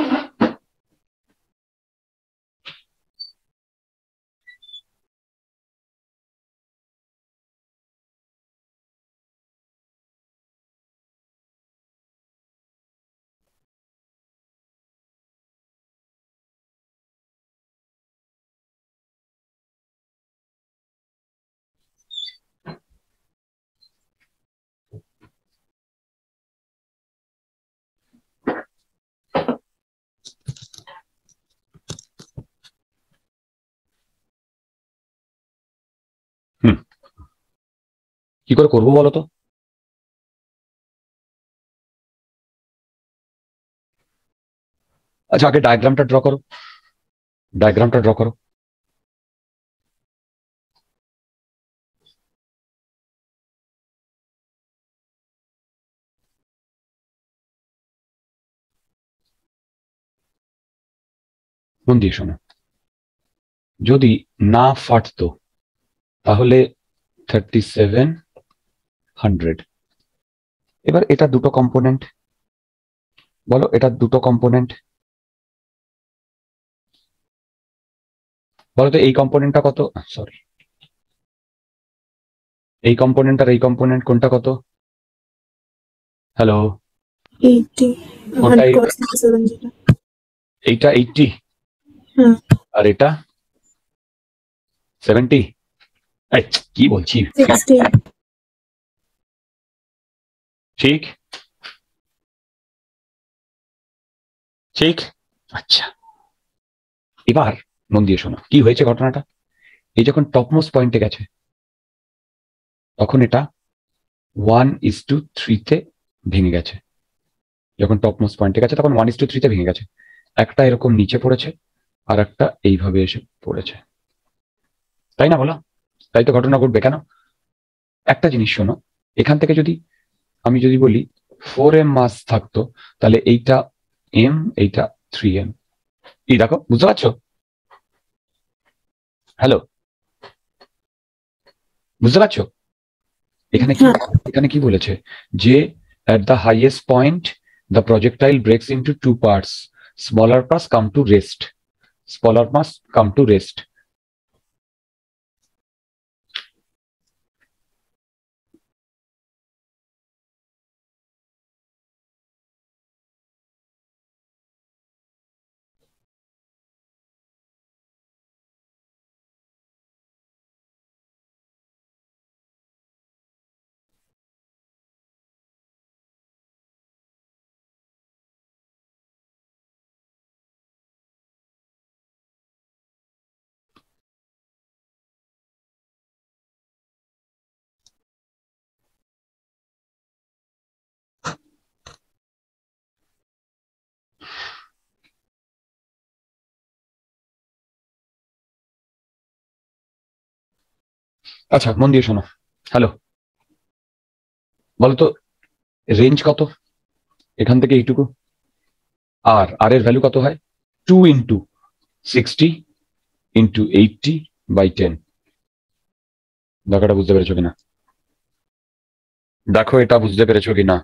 কি করে করবো বলো তো আচ্ছা আগে ডায়াগ্রামটা ড্র করো ডায়াগ্রামটা ড্র করো মন দিয়ে শোনো যদি না ফাটতো তাহলে থার্টি সেভেন হান্ড্রেড এবার এটা দুটো কম্পোনেন্ট বলো এটা দুটো কম্পোনেন্ট বলো তো এই কম্পোনেন্টটা কত সরি এই কম্পোনেন্ট আর এই কম্পোনেন্ট কোনটা কত হ্যালো এইটা এইটি হ্যাঁ। আর এটা সেভেন্টি কি বলছি ঠিক ঠিক আচ্ছা এবার মন দিয়ে শোনো কি হয়েছে ঘটনাটা এই যখন টপমোস্ট পয়েন্টে গেছে তখন এটা ওয়ান ইস টু থ্রিতে ভেঙে গেছে যখন টপমোস্ট পয়েন্টে গেছে তখন ওয়ান ইস টু থ্রিতে ভেঙে গেছে একটা এরকম নিচে পড়েছে আর একটা এইভাবে এসে পড়েছে তাই না বলো তাই তো ঘটনা ঘটবে কেন একটা জিনিস শোনো এখান থেকে যদি আমি যদি বলি ফোর এম মাস থাকতো তাহলে এইটা এম এইটা থ্রি এম এই দেখো বুঝতে পারছ হ্যালো বুঝতে পারছ এখানে কি হ্যাঁ। এখানে কি বলেছে যে at the highest point the projectile breaks into two parts smaller parts come to rest smaller parts come to rest আচ্ছা মন দিয়ে শোনো হ্যালো বলতো রেঞ্জ কত এখান থেকে এইটুকু আর আর এর ভ্যালু কত হয় two into sixty into eighty by ten দেখাটা বুঝতে পেরেছো কিনা দেখো এটা বুঝতে পেরেছো কিনা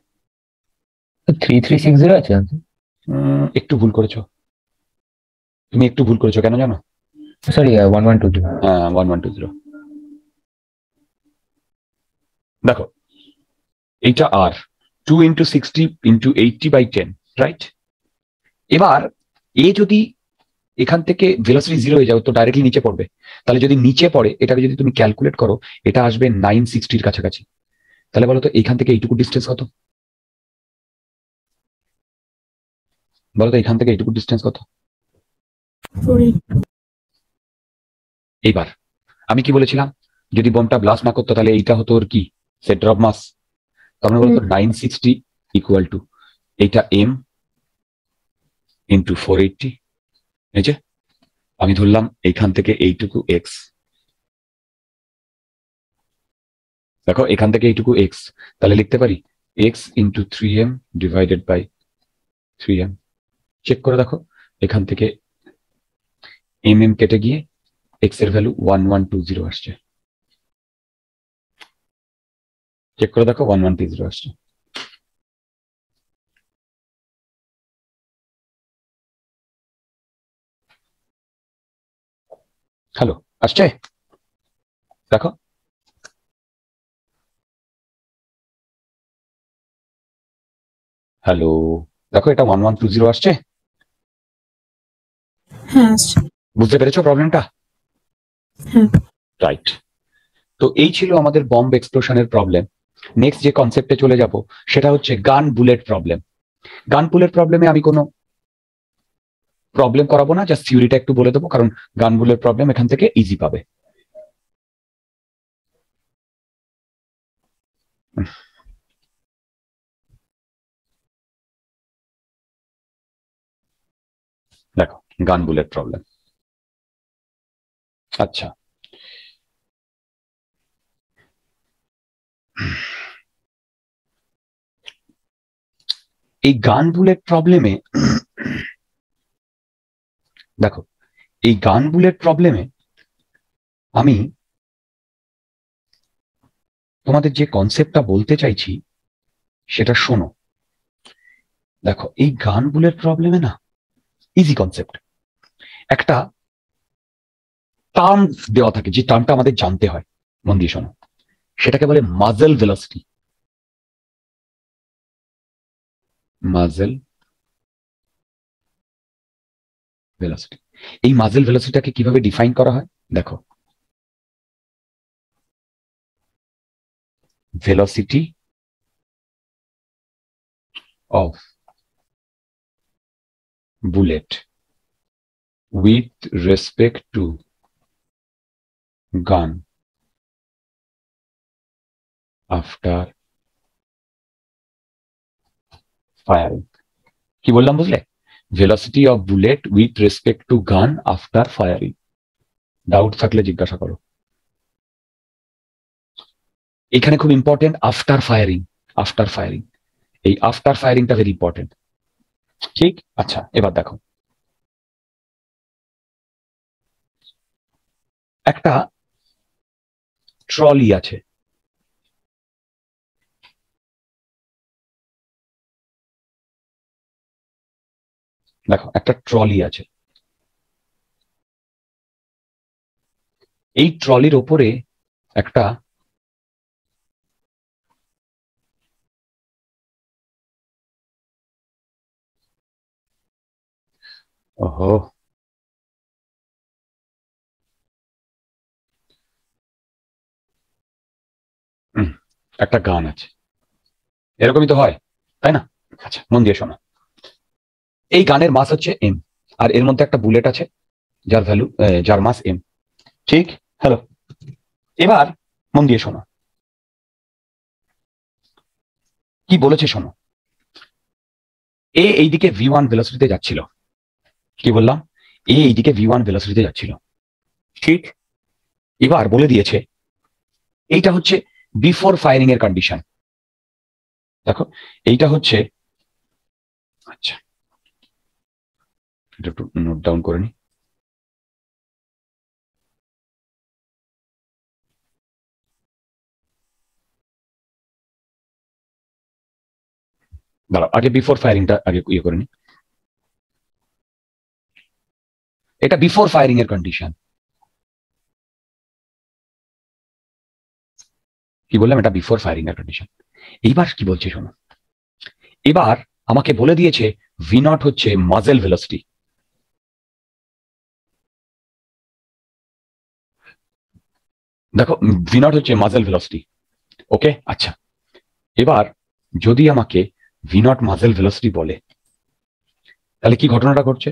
থ্রি থ্রি সিক্স জিরো আছে একটু ভুল করেছো তুমি একটু ভুল করেছো কেন জানো sorry one one two zero হ্যাঁ ওয়ান ওয়ান টু জিরো দেখো এইটা আর two into sixty into eighty by ten right এবার এ যদি এখান থেকে ভেলোসিটি জিরো হয়ে যাও তো ডাইরেক্টলি নিচে পড়বে তাহলে যদি নিচে পড়ে এটাকে যদি তুমি ক্যালকুলেট করো এটা আসবে নাইন সিক্সটির কাছাকাছি তাহলে বলো তো এখান থেকে এইটুকু ডিস্টেন্স কত বলো তো এখান থেকে এইটুকু ডিস্টেন্স কত এইবার আমি কি বলেছিলাম যদি বোমটা ব্লাস্ট না করতো তাহলে এইটা হতো ওর কি সেন্টার অফ মাস তখন বলতো নাইন সিক্সটি ইকুয়াল টু এইটা এম ইন্টু ফোর এইটটি ঠিক আছে আমি ধরলাম এইখান থেকে এইটুকু এক্স দেখো এখান থেকে এইটুকু এক্স তাহলে লিখতে পারি X into three M divided by three M check করে দেখো এখান থেকে এম এম কেটে গিয়ে এক্স এর value one one two zero আসছে চেক করে দেখো ওয়ান ওয়ান টু জিরো আসছে হ্যালো আসছে দেখো হ্যালো দেখো এটা ওয়ান ওয়ান টু জিরো আসছে বুঝতে পেরেছো প্রবলেমটা রাইট হ্যাঁ। তো এই ছিল আমাদের বম্ব এক্সপ্লোশনের প্রবলেম নেক্সট যে কনসেপ্টে চলে যাব সেটা হচ্ছে গান বুলেট প্রবলেম গান বুলেট প্রবলেমে আমি কোনো প্রবলেম করাবো না জাস্ট থিওরিটা একটু বলে দেবো কারণ গান বুলেট প্রবলেম এখান থেকে ইজি পাবে দেখো গান বুলেট প্রবলেম আচ্ছা এই গান বুলেট প্রবলেমে দেখো এই গান বুলেট প্রবলেমে আমি তোমাদের যে কনসেপ্টটা বলতে চাইছি সেটা শোনো দেখো এই গান বুলেট প্রবলেমে না ইজি কনসেপ্ট একটা টার্ম দেওয়া থাকে যে টার্মটা আমাদের জানতে হয় মন দিয়ে শোনো সেটাকে বলে মাজেল ভেলোসিটি মাজেল ভেলোসিটি এই মাজেল ভেলোসিটিটাকে কিভাবে ডিফাইন করা হয় দেখো velocity of bullet with respect to gun after firing কি বললাম বুঝলে velocity of bullet with respect to gun after firing doubt থাকলে জিজ্ঞাসা করো এখানে খুব important after firing after firing এই আফটার ফায়ারিংটা ভেরি ইম্পর্টেন্ট ঠিক আচ্ছা এবার দেখো একটা ট্রলি আছে দেখো একটা ট্রলি আছে এই ট্রলির ওপরে একটা ওহো একটা গান আছে এরকমই তো হয় তাই না আচ্ছা মন দিয়ে শোনা এই গানের মাস হচ্ছে এম আর এর মধ্যে একটা বুলেট আছে যার ভ্যালু যার মাস এম ঠিক হ্যালো এবার মন দিয়ে শোনো কি বলেছে শোনো এ এইদিকে ভি ওয়ান ভেলোসিটিতে যাচ্ছিল কি বললাম এ এইদিকে ভি ওয়ান ভেলোসিটিতে যাচ্ছিল ঠিক এবার বলে দিয়েছে এইটা হচ্ছে বিফোর ফায়ারিং এর কন্ডিশন দেখো এইটা হচ্ছে এটা একটু নোট ডাউন করে নিই দাঁড়াও আগে বিফোর ফায়ারিংটা আগে ইয়ে করে নি এটা বিফোর ফায়ারিং এর কন্ডিশন কি বললাম এটা বিফোর ফায়ারিং এর কন্ডিশন এইবার কি বলছে শোনো এবার আমাকে বলে দিয়েছে ভি নট হচ্ছে মাজেল ভেলোসিটি দেখো ভি নট হচ্ছে মাজেল ভেলোসিটি ওকে আচ্ছা এবার যদি আমাকে ভি নট মাজেল ভেলোসিটি বলে তাহলে কি ঘটনাটা ঘটছে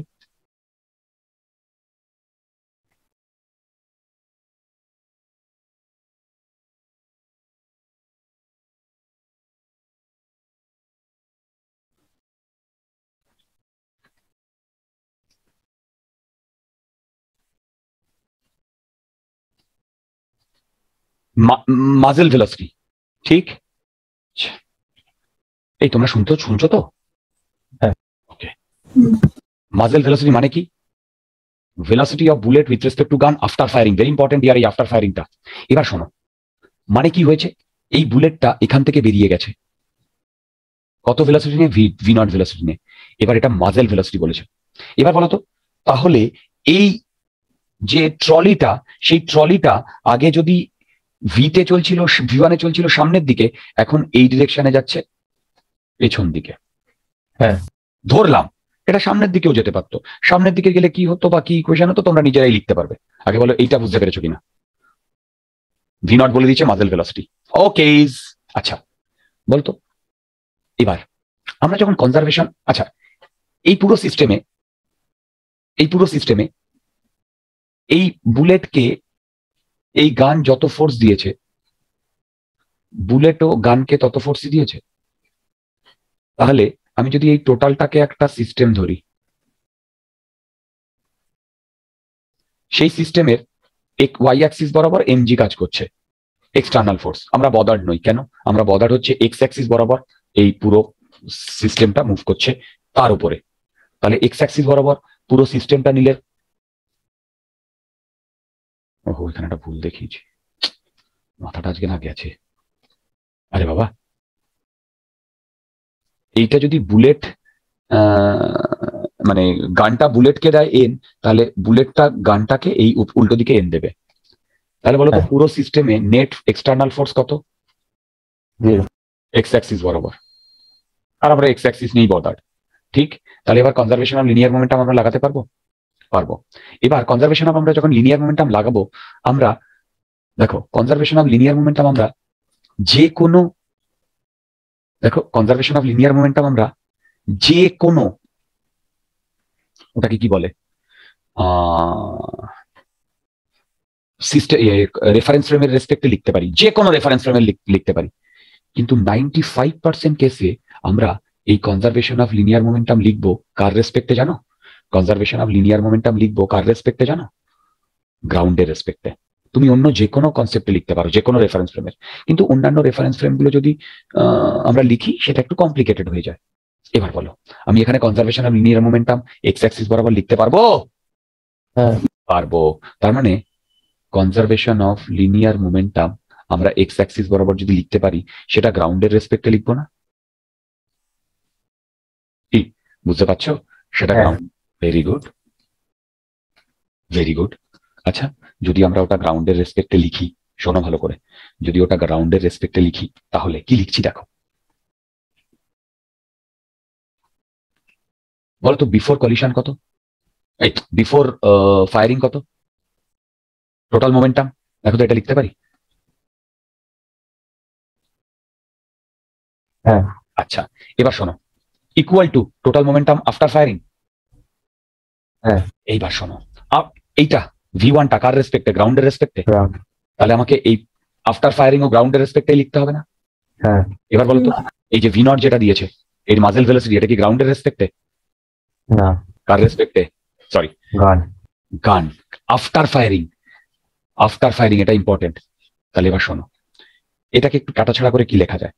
মাজেল ভেলোসিটি ঠিক এই তোমরা শুনতে শুনছো তো হ্যাঁ মাজেল ভেলোসিটি মানে কি velocity of bullet with respect to gun after firing very important ইয়ার এই আফটার ফায়ারিংটা এবার শোনো মানে কি হয়েছে এই বুলেটটা এখান থেকে বেরিয়ে গেছে কত ভেলাসিটি নিয়ে ভি ভি নট ভেলোসিটি নিয়ে এবার এটা মাজেল ভেলোসিটি বলেছে এবার বলো তো তাহলে এই যে ট্রলিটা সেই ট্রলিটা আগে যদি ভিতে চলছিল ভি ওয়ানে চলছিল সামনের দিকে এখন এই ডিরেকশনে যাচ্ছে পেছন দিকে হ্যাঁ ধরলাম এটা সামনের দিকেও যেতে পারতো সামনের দিকে গেলে কি হতো বা কি ইকুয়েশন হতো তোমরা নিজেরাই লিখতে পারবে আগে বলো এইটা বুঝতে পেরেছো কিনা ভি নট বলে দিচ্ছে মাজেল ভেলোসিটি ওকে আচ্ছা বলতো এবার আমরা যখন কনজারভেশন আচ্ছা এই পুরো সিস্টেমে এই পুরো সিস্টেমে এই বুলেটকে এই গান যত ফোর্স দিয়েছে বুলেটও গানকে তত ফোর্সই দিয়েছে তাহলে আমি যদি এই টোটালটাকে একটা সিস্টেম ধরি সেই সিস্টেমের এক ওয়াই অ্যাক্সিস বরাবর এমজি কাজ করছে এক্সটার্নাল ফোর্স আমরা বদার্ড নই কেন আমরা বদার্ড হচ্ছে এক্স অ্যাক্সিস বরাবর এই পুরো সিস্টেমটা মুভ করছে তার উপরে তাহলে এক্স অ্যাক্সিস বরাবর পুরো সিস্টেমটা নিলে ওহ ওইখানে একটা ভুল দেখিয়েছি মাথাটা আজকে না গেছে আরে বাবা এইটা যদি বুলেট মানে গানটা বুলেটকে দেয় এন তাহলে বুলেটটা গানটাকে এই উল্টো দিকে এন দেবে তাহলে বলো তো হ্যাঁ। পুরো সিস্টেমে নেট এক্সটার্নাল ফোর্স কত এক্স অ্যাক্সিস বরাবর আর আমরা এক্স অ্যাক্সিস নেই বদার ঠিক তাহলে এবার কনজারভেশন অফ লিনিয়ার মোমেন্টাম আমরা লাগাতে পারবো পারবো এবার কনজারভেশন অফ আমরা যখন লিনিয়ার মোমেন্টাম লাগাবো আমরা দেখো কনজারভেশন অফ লিনিয়ার মোমেন্টাম আমরা যে কোনো দেখো কনজারভেশন অফ লিনিয়ার মোমেন্টাম আমরা যে কোনো ওটাকে কি বলে সিস্টেম রেফারেন্স ফ্রেমের রেসপেক্টে লিখতে পারি যে কোনো রেফারেন্স ফ্রেমের লিখতে পারি কিন্তু নাইনটি ফাইভ পার্সেন্ট কেসে আমরা এই কনজারভেশন অফ লিনিয়ার মোমেন্টাম লিখবো কার রেসপেক্টে জানো কনজারভেশন অফ লিনিয়ার মোমেন্টাম লিখবো কার রেসপেক্টে জানো গ্রাউন্ডের রেসপেক্টে তুমি অন্য যে কোনো কনসেপ্টে লিখতে পারো যে কোনো রেফারেন্স ফ্রেমের কিন্তু অন্যান্য রেফারেন্স ফ্রেমগুলো যদি আমরা লিখি সেটা একটু কমপ্লিকেটেড হয়ে যায় এবার বলো আমি এখানে conservation of linear momentum X axis বরাবর লিখতে পারবো হ্যাঁ। পারবো তার মানে কনজারভেশন অফ লিনিয়ার মোমেন্টাম আমরা এক্স অ্যাক্সিস বরাবর যদি লিখতে পারি সেটা গ্রাউন্ডের রেসপেক্টে লিখবো না বুঝতে পারছো সেটা গ্রাউন্ড হ্যাঁ। ভেরি গুড ভেরি গুড আচ্ছা যদি আমরা ওটা গ্রাউন্ডের রেসপেক্টে লিখি শোনো ভালো করে যদি ওটা গ্রাউন্ডের রেসপেক্টে লিখি তাহলে কি লিখছি দেখো বলতো বিফোর কলিশন কত বিফোর ফায়ারিং কত টোটাল মোমেন্টাম দেখো তো এটা লিখতে পারি হ্যাঁ আচ্ছা এবার শোনো equal to total momentum after firing হ্যাঁ। এইবার শোনো এইটা ভি ওয়ানটা কার রেসপেক্টে গ্রাউন্ডের রেসপেক্টে তাহলে আমাকে এই আফটার ফায়ারিং ও গ্রাউন্ডের রেসপেক্টে লিখতে হবে না হ্যাঁ এবার বলতো এই যে ভি নট যেটা দিয়েছে এর মাজেল ভেলোসিটি এটা কি গ্রাউন্ডের রেসপেক্টে না কার রেসপেক্টে sorry gun gun after firing after firing এটা ইম্পর্টেন্ট তাহলে এবার শোনো এটাকে একটু কাটাছাড়া করে কি লেখা যায়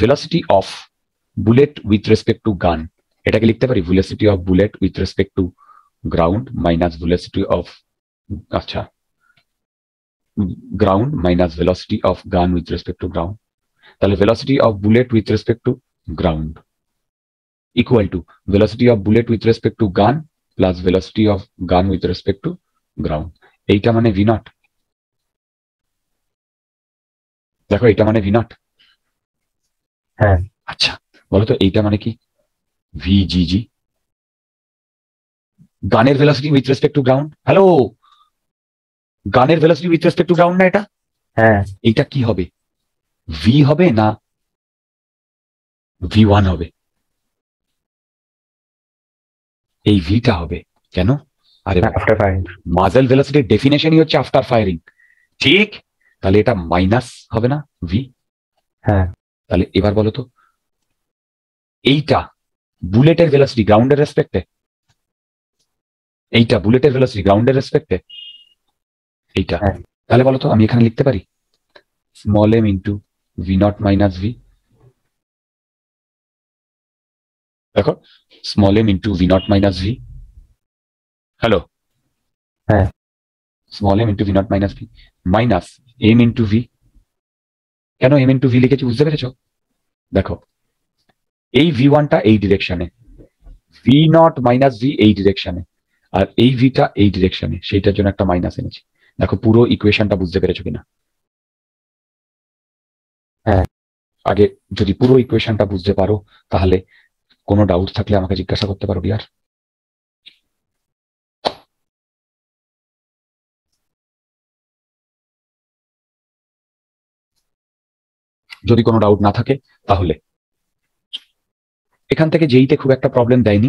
velocity of bullet with respect to gun এটাকে লিখতে পারি velocity of bullet with respect to ground minus velocity of acha ground minus velocity of gun with respect to ground তাহলে velocity of bullet with respect to ground equal to velocity of bullet with respect to gun plus velocity of gun with respect to ground এইটা মানে v not দেখো এটা মানে v not হ্যাঁ আচ্ছা বলো তো এইটা মানে কি vgg গানের velocity with respect to ground hello গানের velocity with respect to ground না এটা হ্যাঁ এটা কি হবে ভি হবে না ভি ওয়ান হবে এই ভিটা হবে কেন আরে আফটার ফায়ারিং মাজেল ভেলোসিটির ডেফিনেশনই হচ্ছে আফটার ফায়ারিং ঠিক তাহলে এটা মাইনাস হবে না ভি হ্যাঁ তাহলে এবার বলো তো এইটা বুলেটের ভেলোসিটি গ্রাউন্ডের রেসপেক্টে এইটা বুলেটের ভেলোসিটি গ্রাউন্ডের রেসপেক্টে এইটা হ্যাঁ। তাহলে বলো তো আমি এখানে লিখতে পারি small M into V naught minus V দেখো small M into V naught minus V hello হ্যাঁ small M into V naught minus V minus M into V কেন এম ইন্টু ভি লিখেছি বুঝতে পেরেছ দেখো এই ভি ওয়ানটা এই ডিরেকশনে ভি নট মাইনাস ভি এই ডিরেকশনে আর এই ভিটা এই ডিরেকশনে সেইটার জন্য একটা মাইনাস এনেছি দেখো পুরো ইকুয়েশনটা বুঝতে পেরেছো কিনা হ্যাঁ আগে যদি পুরো ইকুয়েশনটা বুঝতে পারো তাহলে কোনো ডাউট থাকলে আমাকে জিজ্ঞাসা করতে পারো ডিয়ার যদি কোনো ডাউট না থাকে তাহলে এখান থেকে যেইতে খুব একটা প্রবলেম দেয়নি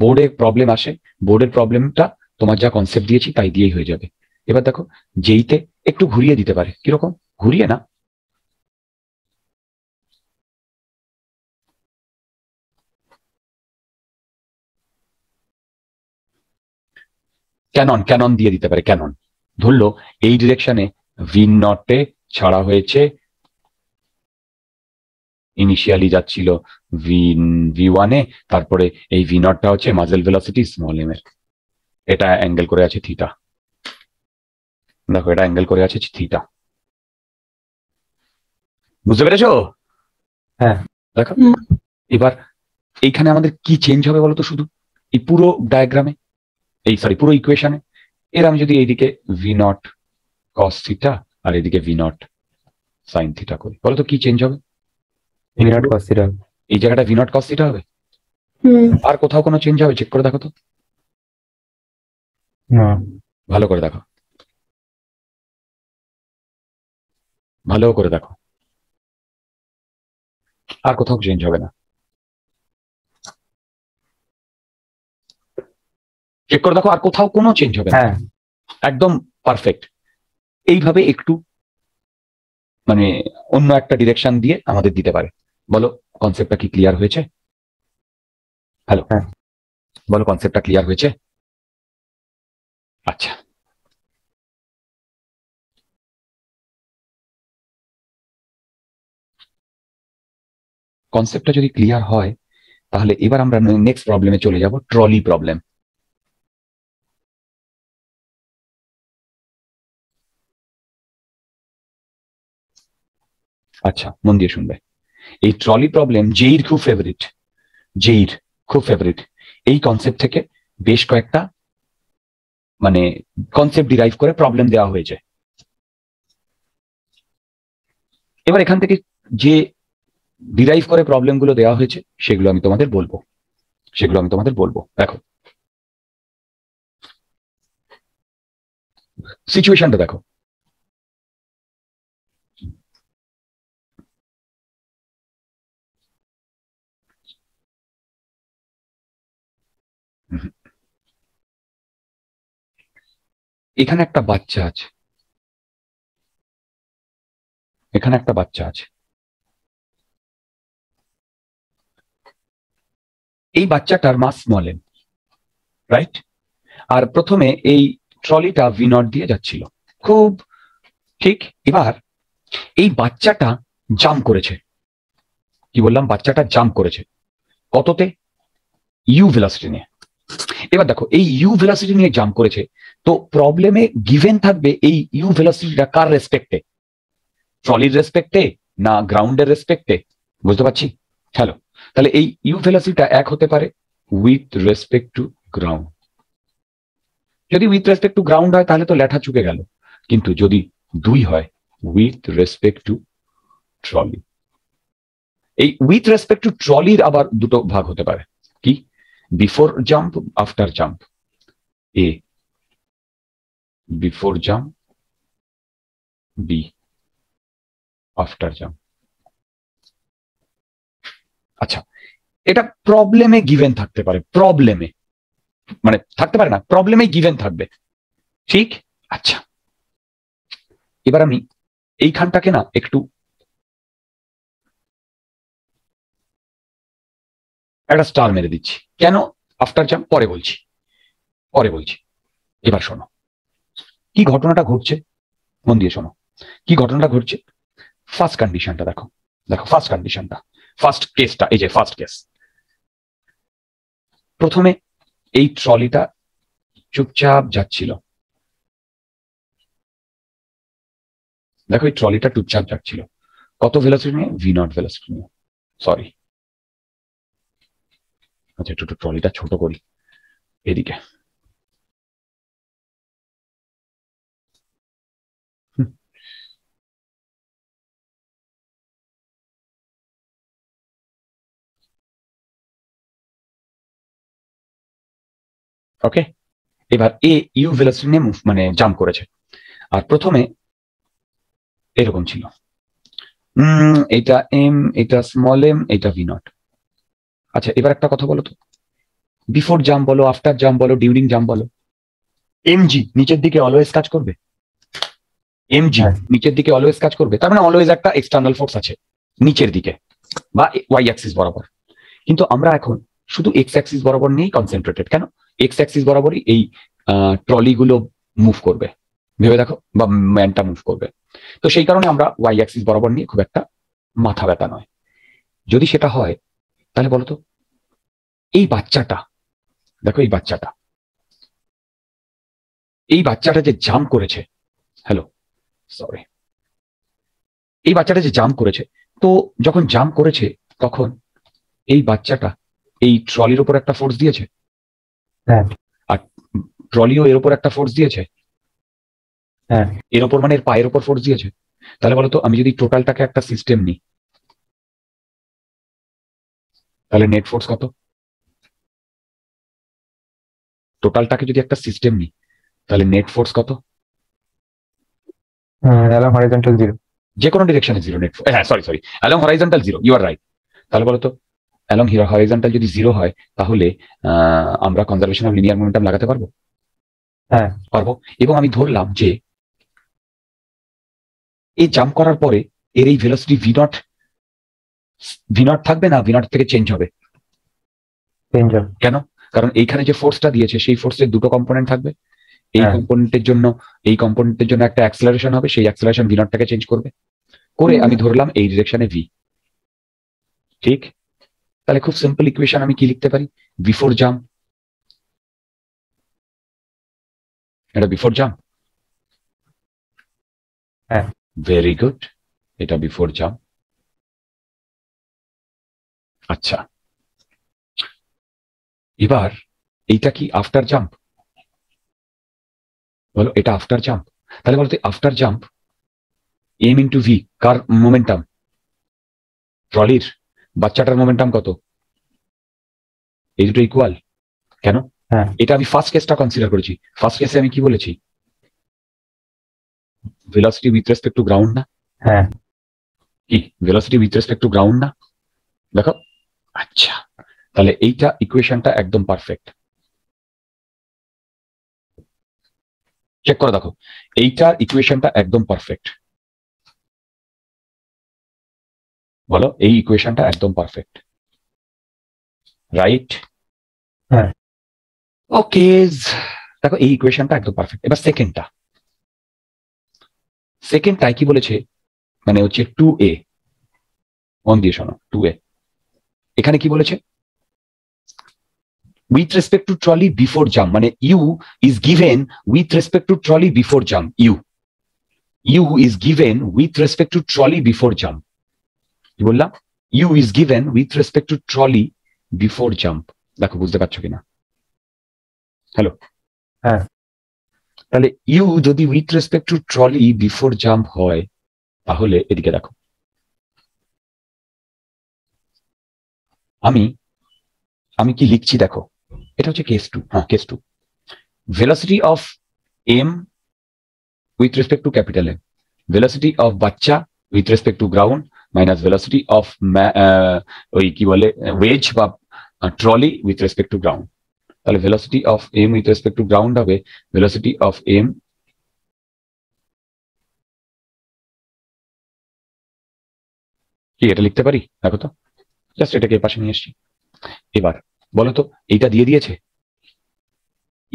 বোর্ডে প্রবলেম আসে বোর্ডের প্রবলেমটা তোমার যা কনসেপ্ট দিয়েছি তাই দিয়েই হয়ে যাবে এবার দেখো যেইতে একটু ঘুরিয়ে দিতে পারে কিরকম ঘুরিয়ে না ক্যানন ক্যানন দিয়ে দিতে পারে ক্যানন ধরলো এই ডিরেকশনে ভিন নটে ছাড়া হয়েছে ইনিশিয়ালি যাচ্ছিল ভি ভি ওয়ানে তারপরে এই ভি নটটা হচ্ছে মাজেল ভেলোসিটি স্মল এম এর এটা অ্যাঙ্গেল করে আছে থিটা দেখো এটা অ্যাঙ্গেল করে আছে থিটা বুঝতে পেরেছো হ্যাঁ দেখো এবার এইখানে আমাদের কি চেঞ্জ হবে বলতো শুধু এই পুরো ডায়াগ্রামে এই সরি পুরো ইকুয়েশনে এর আমি যদি এইদিকে ভি নট কস থিটা আর এদিকে ভি নট সাইন থিটা করি বলতো কি চেঞ্জ হবে v cos θ এই জায়গাটা v নট cos θ হবে আর কোথাও কোনো চেঞ্জ হবে চেক করে দেখো তো না ভালো করে দেখো ভালো করে দেখো আর কোথাও চেঞ্জ হবে না চেক করে দেখো আর কোথাও কোনো চেঞ্জ হবে হ্যাঁ একদম পারফেক্ট এইভাবে একটু মানে অন্য একটা ডিরেকশন দিয়ে আমাদের দিতে পারে বলো কনসেপ্টটা কি ক্লিয়ার হয়েছে হ্যালো বলো কনসেপ্টটা ক্লিয়ার হয়েছে আচ্ছা কনসেপ্টটা যদি ক্লিয়ার হয় তাহলে এবার আমরা নেক্সট প্রবলেমে চলে যাব ট্রলি প্রবলেম আচ্ছা মন দিয়ে শুনবে এই ট্রলি প্রবলেম জেইর খুব ফেভারিট জেইর খুব ফেভারিট এই কনসেপ্ট থেকে বেশ কয়েকটা মানে কনসেপ্ট ডিরাইভ করে প্রবলেম দেওয়া হয়েছে এবার এখান থেকে যে ডিরাইভ করে প্রবলেমগুলো দেওয়া হয়েছে সেগুলো আমি তোমাদের বলবো সেগুলো আমি তোমাদের বলবো দেখো সিচুয়েশনটা দেখো এখানে একটা বাচ্চা আছে এখানে একটা বাচ্চা আছে এই বাচ্চাটার মাস মলেন রাইট আর প্রথমে এই ট্রলিটা ভিনট দিয়ে যাচ্ছিল খুব ঠিক এবার এই বাচ্চাটা জাম করেছে কি বললাম বাচ্চাটা জাম্প করেছে কততে ইউ ভেলাসিটি এবার দেখো এই ইউ ভেলাসিটি নিয়ে জাম করেছে তো প্রবলেমে গিভেন থাকবে এই ইউ ভেলাসিটিটা কার রেসপেক্টে ট্রলির রেসপেক্টে না গ্রাউন্ডের রেসপেক্টে বুঝতে পারছি হ্যালো তাহলে এই ইউ ভেলাসিটিটা এক হতে পারে উইথ রেসপেক্ট টু গ্রাউন্ড যদি উইথ রেসপেক্ট টু গ্রাউন্ড হয় তাহলে তো লেঠা চুকে গেল কিন্তু যদি দুই হয় উইথ রেসপেক্ট টু ট্রলি এই উইথ রেসপেক্ট টু ট্রলির আবার দুটো ভাগ হতে পারে কি before jump, after jump. A. Before jump. B. After jump. আচ্ছা এটা প্রবলেমে গিভেন থাকতে পারে প্রবলেমে মানে থাকতে পারে না প্রবলেমে গিভেন থাকবে ঠিক আচ্ছা এবার আমি এইখানটাকে না একটু একটা স্টার মেরে দিচ্ছি কেন আফটার জাম্প পরে বলছি পরে বলছি এবার শোনো কি ঘটনাটা ঘটছে মন দিয়ে শোনো কি ঘটনাটা ঘটছে ফার্স্ট কন্ডিশনটা দেখো দেখো ফার্স্ট কন্ডিশনটা ফার্স্ট কেসটা এই যে ফার্স্ট কেস প্রথমে এই ট্রলিটা চুপচাপ যাচ্ছিল দেখো এই ট্রলিটা চুপচাপ যাচ্ছিল কত ভেলোসিটি নিয়ে ভি নট ভেলোসিটি নিয়ে সরি আচ্ছা একটু ট্রলিটা ছোট করি এদিকে ওকে এবার এ ইউ ভেলোসিটি নিয়ে মুভ মানে জাম্প করেছে আর প্রথমে এরকম ছিল এটা এম এটা স্মল এম এটা ভি নট আচ্ছা এবার একটা কথা বলো তো বিফোর জাম বলো আফটার জাম বলো ডিউরিং জাম্প বলো এমজি নিচের দিকে অলওয়েজ কাজ করবে এমজি হ্যাঁ। নিচের দিকে অলওয়েজ কাজ করবে তার মানে অলওয়েজ একটা এক্সটার্নাল ফোর্স আছে নিচের দিকে বা ওয়াই অ্যাক্সিস বরাবর কিন্তু আমরা এখন শুধু এক্স অ্যাক্সিস বরাবর নিয়েই কনসেন্ট্রেটেড কেন এক্স অ্যাক্সিস বরাবরই এই ট্রলিগুলো মুভ করবে ভেবে দেখো বা ম্যানটা মুভ করবে তো সেই কারণে আমরা ওয়াই অ্যাক্সিস বরাবর নিয়ে খুব একটা মাথা ব্যথা নয় যদি সেটা হয় তাহলে বলতো এই বাচ্চাটা দেখো এই বাচ্চাটা এই বাচ্চাটা যে জাম করেছে হ্যালো সরি এই বাচ্চাটা যে জাম করেছে তো যখন জাম করেছে তখন এই বাচ্চাটা এই ট্রলির উপর একটা ফোর্স দিয়েছে হ্যাঁ আর ট্রলিও এর উপর একটা ফোর্স দিয়েছে হ্যাঁ এর উপর মানে এর পায়ের উপর ফোর্স দিয়েছে তাহলে বলতো আমি যদি টোটালটাকে একটা সিস্টেম নিই তাহলে নেট ফোর্স কত টোটালটাকে যদি একটা সিস্টেম নিই তাহলে নেট ফোর্স কত অ্যালং হরাইজন্টাল জিরো যে কোনো ডিরেকশনে জিরো নেট হ্যাঁ sorry sorry along horizontal zero U আর রাইট তাহলে বলো তো অ্যালং হরাইজন্টাল যদি জিরো হয় তাহলে আমরা কনজারভেশন অফ লিনিয়ার মোমেন্টাম লাগাতে পারবো হ্যাঁ পারবো এবং আমি ধরলাম যে এই জাম্প করার পরে এর এই ভেলোসিটি ভি নট ভিনট থাকবে না ভিনট থেকে চেঞ্জ হবে চেঞ্জ কেন কারণ এইখানে যে ফোর্সটা দিয়েছে সেই ফোর্সের দুটো কম্পোনেন্ট থাকবে এই কম্পোনেন্টের হ্যাঁ। জন্য এই কম্পোনেন্টের জন্য একটা অ্যাক্সেলারেশন হবে সেই অ্যাক্সেলারেশন ভিনটটাকে চেঞ্জ করবে করে আমি ধরলাম এই ডিরেকশনে ভি ঠিক তাহলে খুব সিম্পল ইকুয়েশন আমি কি লিখতে পারি বিফোর জাম্প এটা বিফোর জাম্প হ্যাঁ ভেরি গুড এটা বিফোর জাম্প আচ্ছা এবার এইটা কি আফটার জাম্প বলো এটা আফটার জাম্প তাহলে বলতে after jump M into V কার মোমেন্টাম ট্রলির বাচ্চাটার মোমেন্টাম কত এই দুটো ইকুয়াল কেন হ্যাঁ। এটা আমি ফার্স্ট কেসটা কনসিডার করেছি ফার্স্ট কেসে আমি কি বলেছি velocity with respect to ground না হ্যাঁ কি velocity with respect to ground না দেখো আচ্ছা তাহলে এইটা ইকুয়েশনটা একদম পারফেক্ট চেক করে দেখো এইটার ইকুয়েশনটা একদম পারফেক্ট বলো এই ইকুয়েশনটা একদম পারফেক্ট রাইট হ্যাঁ ওকে দেখো এই ইকুয়েশনটা একদম পারফেক্ট এবার সেকেন্ডটা সেকেন্ডটাই কি বলেছে মানে হচ্ছে টু এ অন দিয়ে শোনো টু এ এখানে কি বলেছে with respect to trolley before jump মানে U is given with respect to trolley before jump U U is given with respect to trolley before jump কি বললাম U is given with respect to trolley before jump দেখো বুঝতে পারছো কিনা hello হ্যাঁ তাহলে U যদি with respect to trolley before jump হয় তাহলে এদিকে দেখো আমি আমি কি লিখছি দেখো এটা হচ্ছে কেস টু হ্যাঁ case two velocity of M with respect to capital M velocity of বাচ্চা with respect to ground minus velocity of ওই কি বলে ওয়েজ বা trolley with respect to ground তাহলে velocity of M with respect to ground হবে velocity of M কি এটা লিখতে পারি দেখো তো জাস্ট এটাকে পাশে নিয়ে এসছি এবার বলো তো এইটা দিয়ে দিয়েছে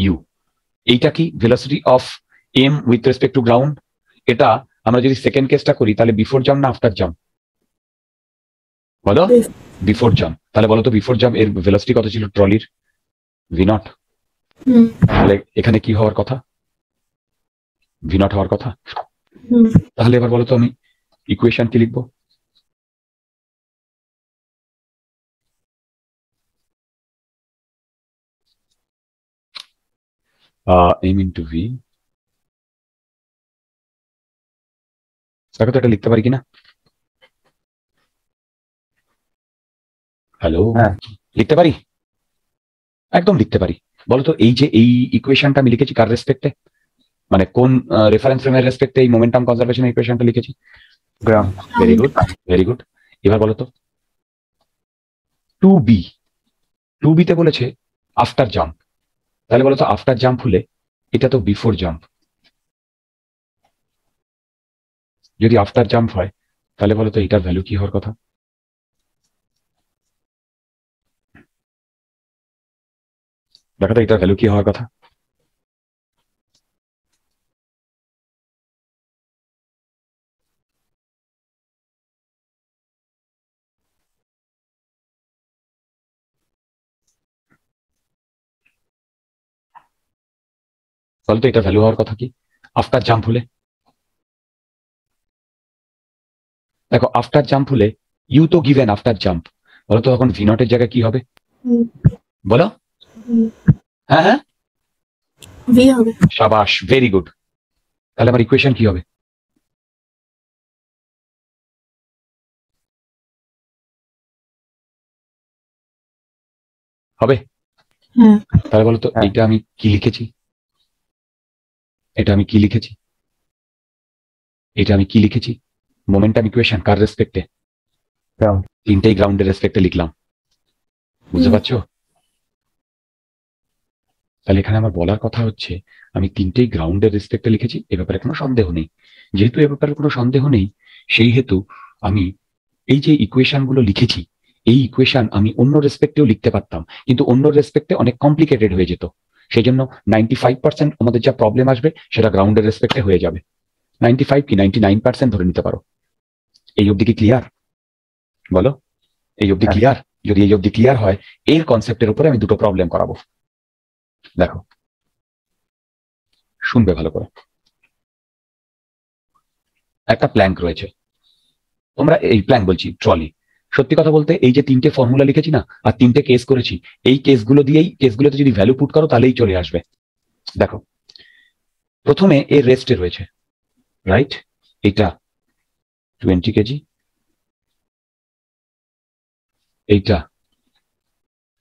ইউ এইটা কি velocity of M with respect to ground এটা আমরা যদি সেকেন্ড কেসটা করি তাহলে বিফোর জাম্প না আফটার জাম্প বলো বিফোর জাম্প তাহলে বলো তো বিফোর জাম্প এর ভেলোসিটি কত ছিল ট্রলির ভি নট তাহলে এখানে কি হওয়ার কথা ভি নট হওয়ার কথা তাহলে এবার বলো তো আমি ইকুয়েশন কি লিখবো uh, m into v স্বাগত এটা লিখতে পারি কিনা হ্যালো লিখতে পারি একদম লিখতে পারি বলতো এই যে এই ইকুয়েশনটা আমি লিখেছি কার রেসপেক্টে মানে কোন রেফারেন্স ফ্রেমের রেসপেক্টে এই মোমেন্টাম কনজারভেশন ইকুয়েশনটা লিখেছি গ্রাম ভেরি গুড ভেরি গুড এবার বলতো টু বি টু বিতে বলেছে আফটার জাম্প তাহলে বলতো আফটার জাম্প হলে এটা তো বিফোর জাম্প যদি আফটার জাম্প হয় তাহলে বলতো এটা ভ্যালু কি হওয়ার কথা দেখো তো এটা ভ্যালু কি হওয়ার কথা তাহলে তো এটা ভ্যালু হওয়ার কথা কি আফটার জাম্প হলে দেখো আফটার জাম্প হলে ইউ তো গিভেন আফটার জাম্প বলো তো এখন ভিনটের জায়গায় কি হবে বলো হ্যাঁ হ্যাঁ সাবাস ভেরি গুড তাহলে আমার ইকুয়েশন কি হবে হবে হ্যাঁ। তাহলে বলো তো হ্যাঁ। এইটা আমি কি লিখেছি এটা আমি কি লিখেছি এটা আমি কি লিখেছি মোমেন্টাম ইকুয়েশন কার রেসপেক্টে তিনটেই গ্রাউন্ডের রেসপেক্টে লিখলাম বুঝতে পারছো তাহলে এখানে আমার বলার কথা হচ্ছে আমি তিনটেই গ্রাউন্ডের রেসপেক্টে লিখেছি এ ব্যাপারে কোনো সন্দেহ নেই যেহেতু এ ব্যাপারে কোনো সন্দেহ নেই সেই হেতু আমি এই যে ইকুয়েশনগুলো লিখেছি এই ইকুয়েশন আমি অন্য রেসপেক্টেও লিখতে পারতাম কিন্তু অন্য রেসপেক্টে অনেক কমপ্লিকেটেড হয়ে যেত সেই জন্য নাইনটি ফাইভ পার্সেন্ট আমাদের যা প্রবলেম আসবে সেটা গ্রাউন্ডের রেসপেক্টে হয়ে যাবে নাইনটি ফাইভ কি নাইনটি নাইন পার্সেন্ট ধরে নিতে পারো এই অবধি কি ক্লিয়ার বলো এই অবধি ক্লিয়ার যদি এই অবধি ক্লিয়ার হয় এর কনসেপ্টের উপরে আমি দুটো প্রবলেম করাবো দেখো শুনবে ভালো করে একটা প্ল্যাঙ্ক রয়েছে তোমরা এই প্ল্যাঙ্ক বলছি ট্রলি সত্যি কথা বলতে এই যে তিনটে ফর্মুলা লিখেছি না আর তিনটে কেস করেছি এই কেসগুলো দিয়েই কেসগুলোতে যদি ভ্যালু পুট করো তাহলেই চলে আসবে দেখো প্রথমে এর রেস্টে রয়েছে রাইট এটা টোয়েন্টি কেজি এইটা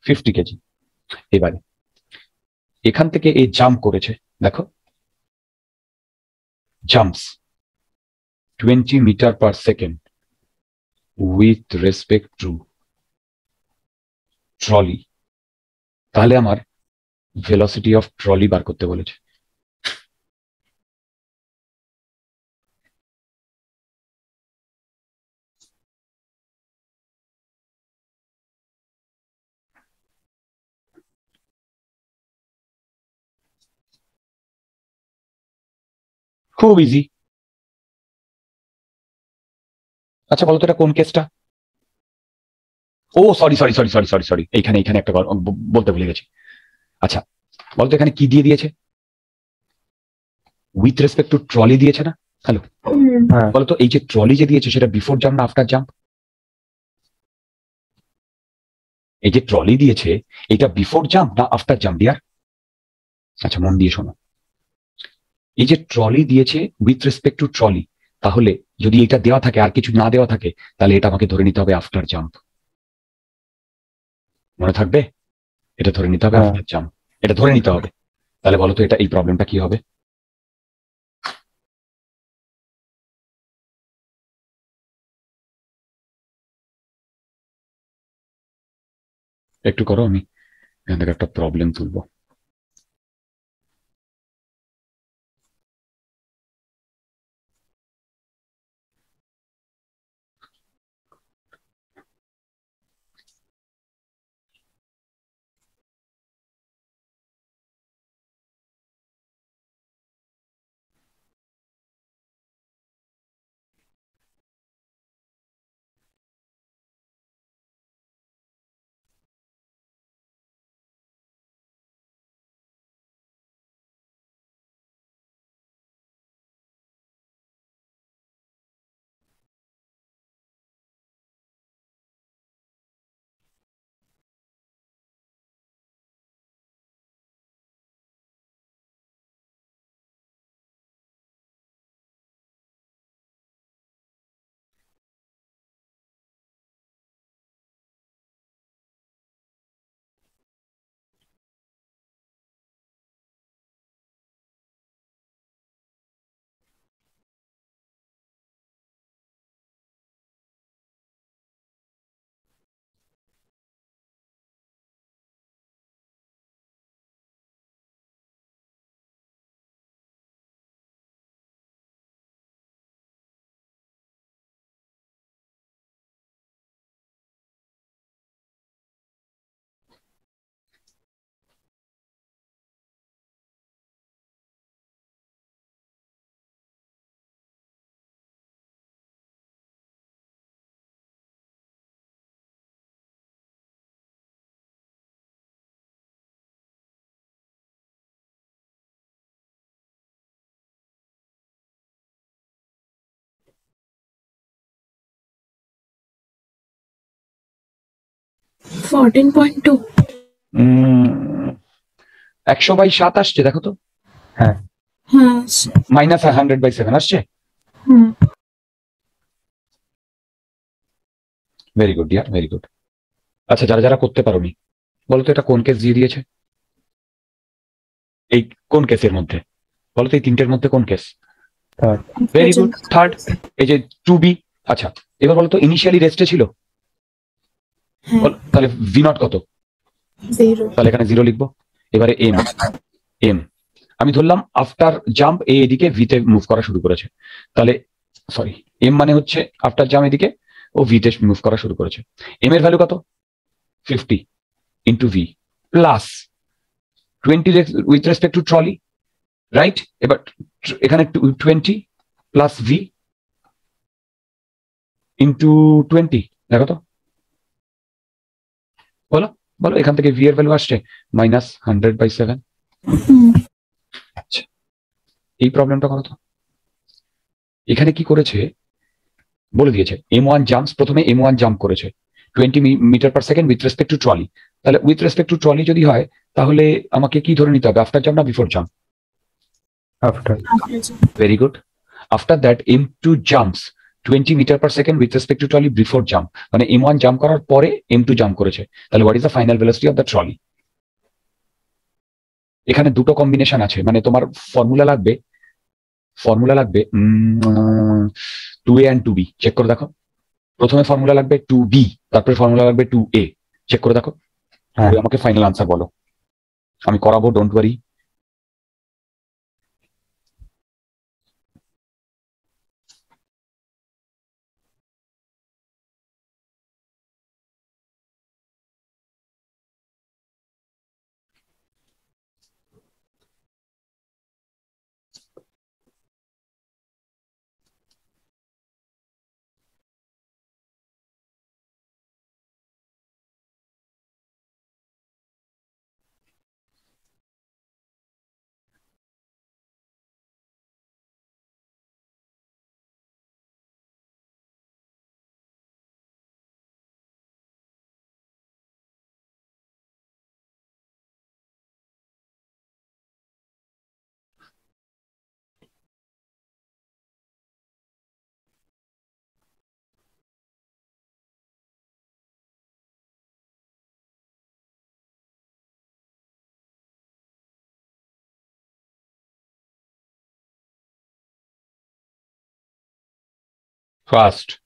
ফিফটি কেজি এবারে এখান থেকে এই জাম্প করেছে দেখো jumps twenty metre per second with respect to trolley তাহলে আমার ভেলোসিটি অফ ট্রলি বার করতে বলেছে খুব ইজি আচ্ছা বলতো এটা কোন কেসটা ও sorry sorry sorry sorry sorry sorry এইখানে এখানে একটা বলতে ভুলে গেছি আচ্ছা বলতো এখানে কি দিয়ে দিয়েছে উইথ রেসপেক্ট টু ট্রলি দিয়েছে না হ্যালো বলতো এই যে ট্রলি যে দিয়েছে সেটা বিফোর জাম্প না আফটার জাম্প এই যে ট্রলি দিয়েছে এটা বিফোর জাম্প না আফটার জাম্প ডিয়ার আচ্ছা মন দিয়ে শোনো এই যে ট্রলি দিয়েছে উইথ রেসপেক্ট টু ট্রলি তাহলে যদি এটা দেওয়া থাকে আর কিছু না দেওয়া থাকে তাহলে এটা আমাকে ধরে নিতে হবে আফটার জাম্প মনে থাকবে এটা ধরে নিতে হবে আফটার হ্যাঁ। জাম্প এটা ধরে নিতে হবে তাহলে বলো তো এটা এই প্রবলেমটা কি হবে একটু করো আমি এখান থেকে একটা প্রবলেম তুলবো ফোরটিন পয়েন্ট টু একশো বাই সাত আসছে দেখো তো হ্যাঁ, হ্যাঁ মাইনাস হান্ড্রেড বাই সেভেন আসছে very good dear very good আচ্ছা যারা যারা করতে পারোনি বলো তো এটা কোন কেস দিয়ে দিয়েছে এই কোন কেসের মধ্যে বলো তো এই তিনটের মধ্যে কোন কেস ভেরি গুড থার্ড এই যে টু বি আচ্ছা এবার বলো তো ইনিশিয়ালি রেস্টে ছিল হ্যাঁ। তাহলে ভি নট কত তাহলে এখানে জিরো লিখবো এবারে এম এম আমি ধরলাম আফটার জাম্প এ এদিকে ভিতে মুভ করা শুরু করেছে তাহলে সরি এম মানে হচ্ছে আফটার জাম্প এদিকে ও ভিতে মুভ করা শুরু করেছে এম এর ভ্যালু কত fifty into V plus twenty with respect to trolley right এবার এখানে twenty plus V into twenty দেখো তো বলো বলো এখান থেকে ভি এর ভ্যালু আসছে মাইনাস হান্ড্রেড বাই সেভেন এই প্রবলেমটা করো তো এখানে কি করেছে বলে দিয়েছে এম ওয়ান জাম্পস প্রথমে এম ওয়ান জাম্প করেছে twenty metre per second with respect to trolley তাহলে উইথ রেসপেক্ট টু ট্রলি যদি হয় তাহলে আমাকে কি ধরে নিতে হবে আফটার জাম্প না before jump after very good after that M two jumps twenty metre per second with respect to trolley before jump মানে এম ওয়ান জাম্প করার পরে এম টু জাম্প করেছে তাহলে what is the final velocity of the trolley এখানে দুটো combination আছে মানে তোমার ফর্মুলা লাগবে ফর্মুলা লাগবে two A and two B check করে দেখো প্রথমে ফর্মুলা লাগবে টু বি তারপরে ফর্মুলা লাগবে টু এ চেক করে দেখো হ্যাঁ। আমাকে ফাইনাল আনসার বলো আমি করাবো don't worry fast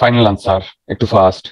final answer একটু ফাস্ট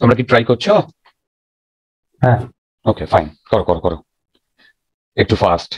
তোমরা কি ট্রাই করছো হ্যাঁ ওকে ফাইন করো করো করো একটু ফাস্ট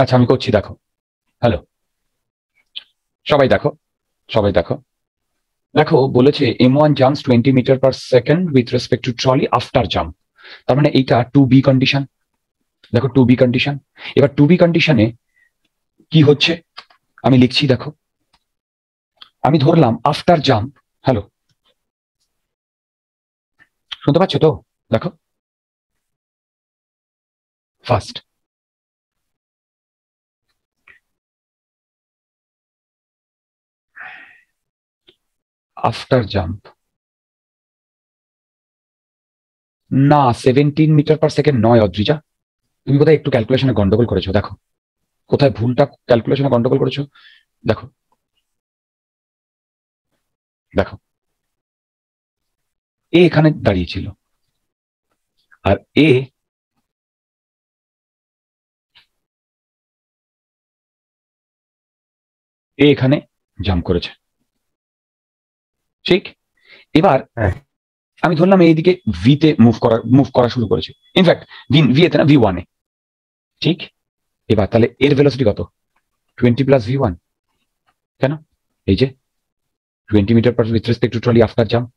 আচ্ছা আমি করছি দেখো হ্যালো সবাই দেখো সবাই দেখো দেখো বলেছে M one jumps twenty metre per second with respect to trolley after jump তার মানে এইটা টু বি কন্ডিশন দেখো টু বি কন্ডিশন এবার টু বি কন্ডিশনে কি হচ্ছে আমি লিখছি দেখো আমি ধরলাম আফটার জাম্প হ্যালো শুনতে পাচ্ছ তো দেখো ফার্স্ট after jump না সেভেন্টিন মিটার পার সেকেন্ড নয় অদ্রিজা তুমি কোথায় একটু ক্যালকুলেশনে গন্ডগোল করেছো দেখো কোথায় ভুলটা ক্যালকুলেশনে গন্ডগোল করেছো দেখো দেখো এ এখানে দাঁড়িয়েছিল আর এ এ এখানে জাম্প করেছে ঠিক এবার হ্যাঁ। আমি ধরলাম এইদিকে ভিতে মুভ করা মুভ করা শুরু করেছে ইনফ্যাক্ট ভি এতে না ভি ওয়ানে ঠিক এবার তাহলে এর ভেলোসিটি কত টোয়েন্টি প্লাস ভি ওয়ান কেন এই যে twenty metre per with respect to trolley after jump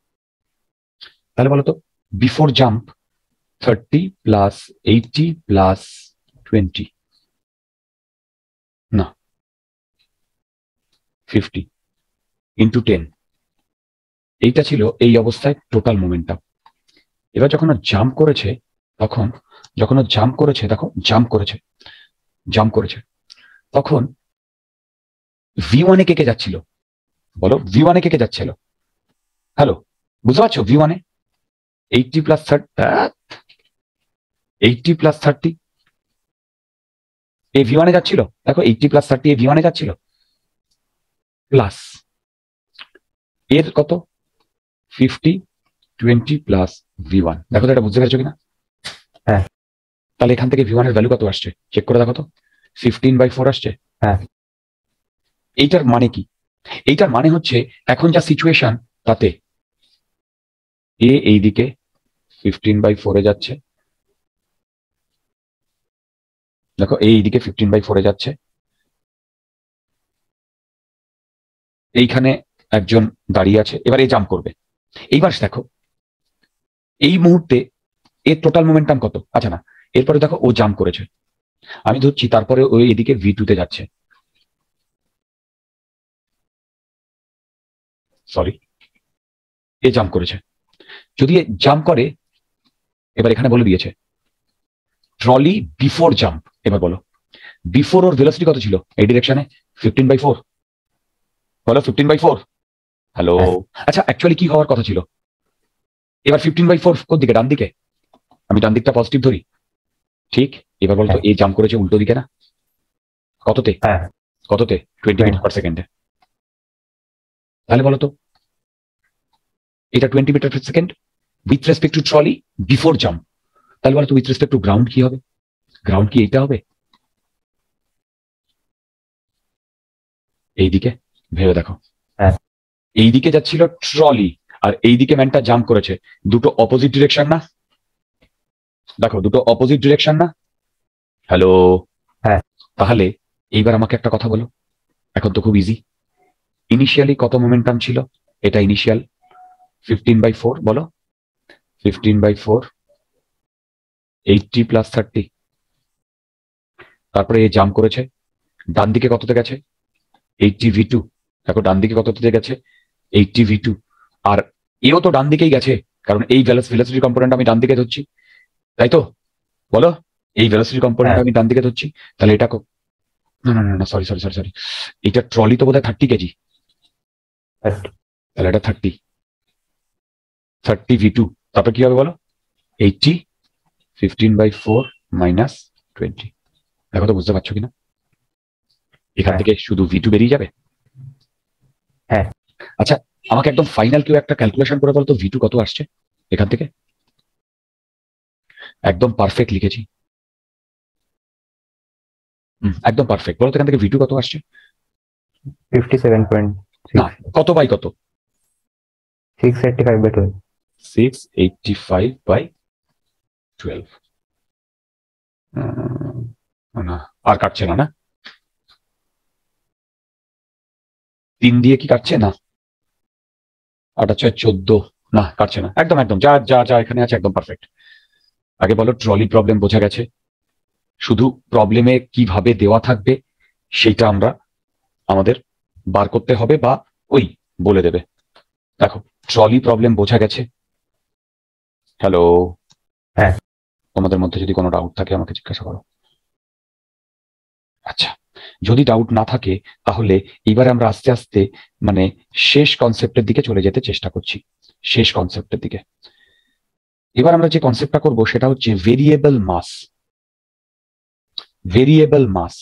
তাহলে বলতো before jump thirty plus eighty plus twenty না ফিফটি ইন্টু টেন এইটা ছিল এই অবস্থায় টোটাল মোমেন্টাম এবার যখন ও জাম্প করেছে তখন যখন ও জাম্প করেছে দেখো জাম্প করেছে জাম্প করেছে তখন ভি ওয়ানে কে কে যাচ্ছিল বলো ভি ওয়ানে কে কে যাচ্ছিল হ্যালো বুঝতে পারছো ভি ওয়ানে eighty plus thirty plus thirty এ ভি ওয়ানে যাচ্ছিল দেখো এইটটি প্লাস থার্টি এ ভি ওয়ানে যাচ্ছিল প্লাস এর কত fifty twenty plus V one দেখো তো এটা বুঝতে পেরেছো কিনা হ্যাঁ তাহলে এখান থেকে ভি ওয়ান এর ভ্যালু কত আসছে চেক করে দেখো তো ফিফটিন বাই ফোর আসছে হ্যাঁ এইটার মানে কি এইটার মানে হচ্ছে এখন যা সিচুয়েশন তাতে এ এইদিকে ফিফটিন বাই ফোরে যাচ্ছে দেখো এই এইদিকে ফিফটিন বাই ফোরে যাচ্ছে এইখানে একজন দাঁড়িয়ে আছে এবার এ জাম্প করবে এইবার দেখো এই মুহূর্তে এর টোটাল মোমেন্টাম কত আচ্ছা না এরপরে দেখো ও জাম্প করেছে আমি ধরছি তারপরে ওই এদিকে ভি টুতে যাচ্ছে সরি এ জাম্প করেছে যদি জাম্প করে এবার এখানে বলে দিয়েছে ট্রলি বিফোর জাম্প এবার বলো বিফোর ওর ভেলোসিটি কত ছিল এই ডিরেকশনে ফিফটিন বাই ফোর বলো ফিফটিন বাই ফোর হ্যালো আচ্ছা অ্যাকচুয়ালি কি হওয়ার কথা ছিল এবার ফিফটিন বাই ফোর কোন দিকে ডান দিকে আমি ডান দিকটা পজিটিভ ধরি ঠিক এবার বলতো হ্যাঁ। এই জাম্প করেছে উল্টো দিকে না কততে হ্যাঁ। কততে টোয়েন্টি মিটার পার সেকেন্ডে তাহলে বলতো এটা twenty metre per second with respect to trolley before jump তাহলে বলতো উইথ রেসপেক্ট টু গ্রাউন্ড কি হবে গ্রাউন্ড কি এইটা হবে এইদিকে ভেবে দেখো হ্যাঁ এইদিকে যাচ্ছিল ট্রলি আর এইদিকে ম্যানটা জাম্প করেছে দুটো অপোজিট ডিরেকশন না দেখো দুটো অপোজিট ডিরেকশন না হ্যালো হ্যাঁ তাহলে এইবার আমাকে একটা কথা বলো এখন তো খুব ইজি ইনিশিয়ালি কত মোমেন্টাম ছিল এটা ইনিশিয়াল ফিফটিন বাই ফোর বলো fifteen by four eighty plus thirty তারপরে এ জাম্প করেছে ডান দিকে কততে গেছে এইটটি ভি টু দেখো ডান দিকে কততে গেছে এইটটি ভি টু আর এও তো ডান দিকেই গেছে কারণ এই ভেলোসিটি কম্পোনেন্ট আমি ডান দিকে ধরছি তাই তো বলো এই ভেলোসিটি কম্পোনেন্ট হ্যাঁ। আমি ডান দিকে ধরছি তাহলে এটা না না সরি সরি সরি সরি এটা ট্রলি তো বোধহয় থার্টি কেজি তাহলে এটা থার্টি থার্টি ভি টু তারপর কি হবে বলো eighty fifteen by four minus twenty দেখো তো বুঝতে পারছো কিনা এখান হ্যাঁ। থেকে শুধু ভি টু বেরিয়ে যাবে হ্যাঁ আচ্ছা আমাকে একদম ফাইনাল কেউ একটা ক্যালকুলেশন করে বলতো ভিটু কত আসছে এখান থেকে একদম পারফেক্ট লিখেছি একদম পারফেক্ট বলতো তো এখান থেকে ভিটু কত আসছে ফিফটি সেভেন পয়েন্ট কত বাই কত six five six eighty five by twelve না আর কাটছে না না তিন দিয়ে কি কাটছে না আট ছয় চোদ্দ না কাটছে না একদম একদম যা যা যা এখানে আছে একদম পারফেক্ট আগে বলো ট্রলি প্রবলেম বোঝা গেছে শুধু প্রবলেমে কিভাবে দেওয়া থাকবে সেইটা আমরা আমাদের বার করতে হবে বা ওই বলে দেবে দেখো ট্রলি প্রবলেম বোঝা গেছে হ্যালো হ্যাঁ তোমাদের মধ্যে যদি কোনো ডাউট থাকে আমাকে জিজ্ঞাসা করো আচ্ছা যদি ডাউট না থাকে তাহলে এবার আমরা আস্তে আস্তে মানে শেষ কনসেপ্টের দিকে চলে যেতে চেষ্টা করছি শেষ কনসেপ্টের দিকে এবার আমরা যে কনসেপ্টটা করব সেটা হচ্ছে variable mass variable mass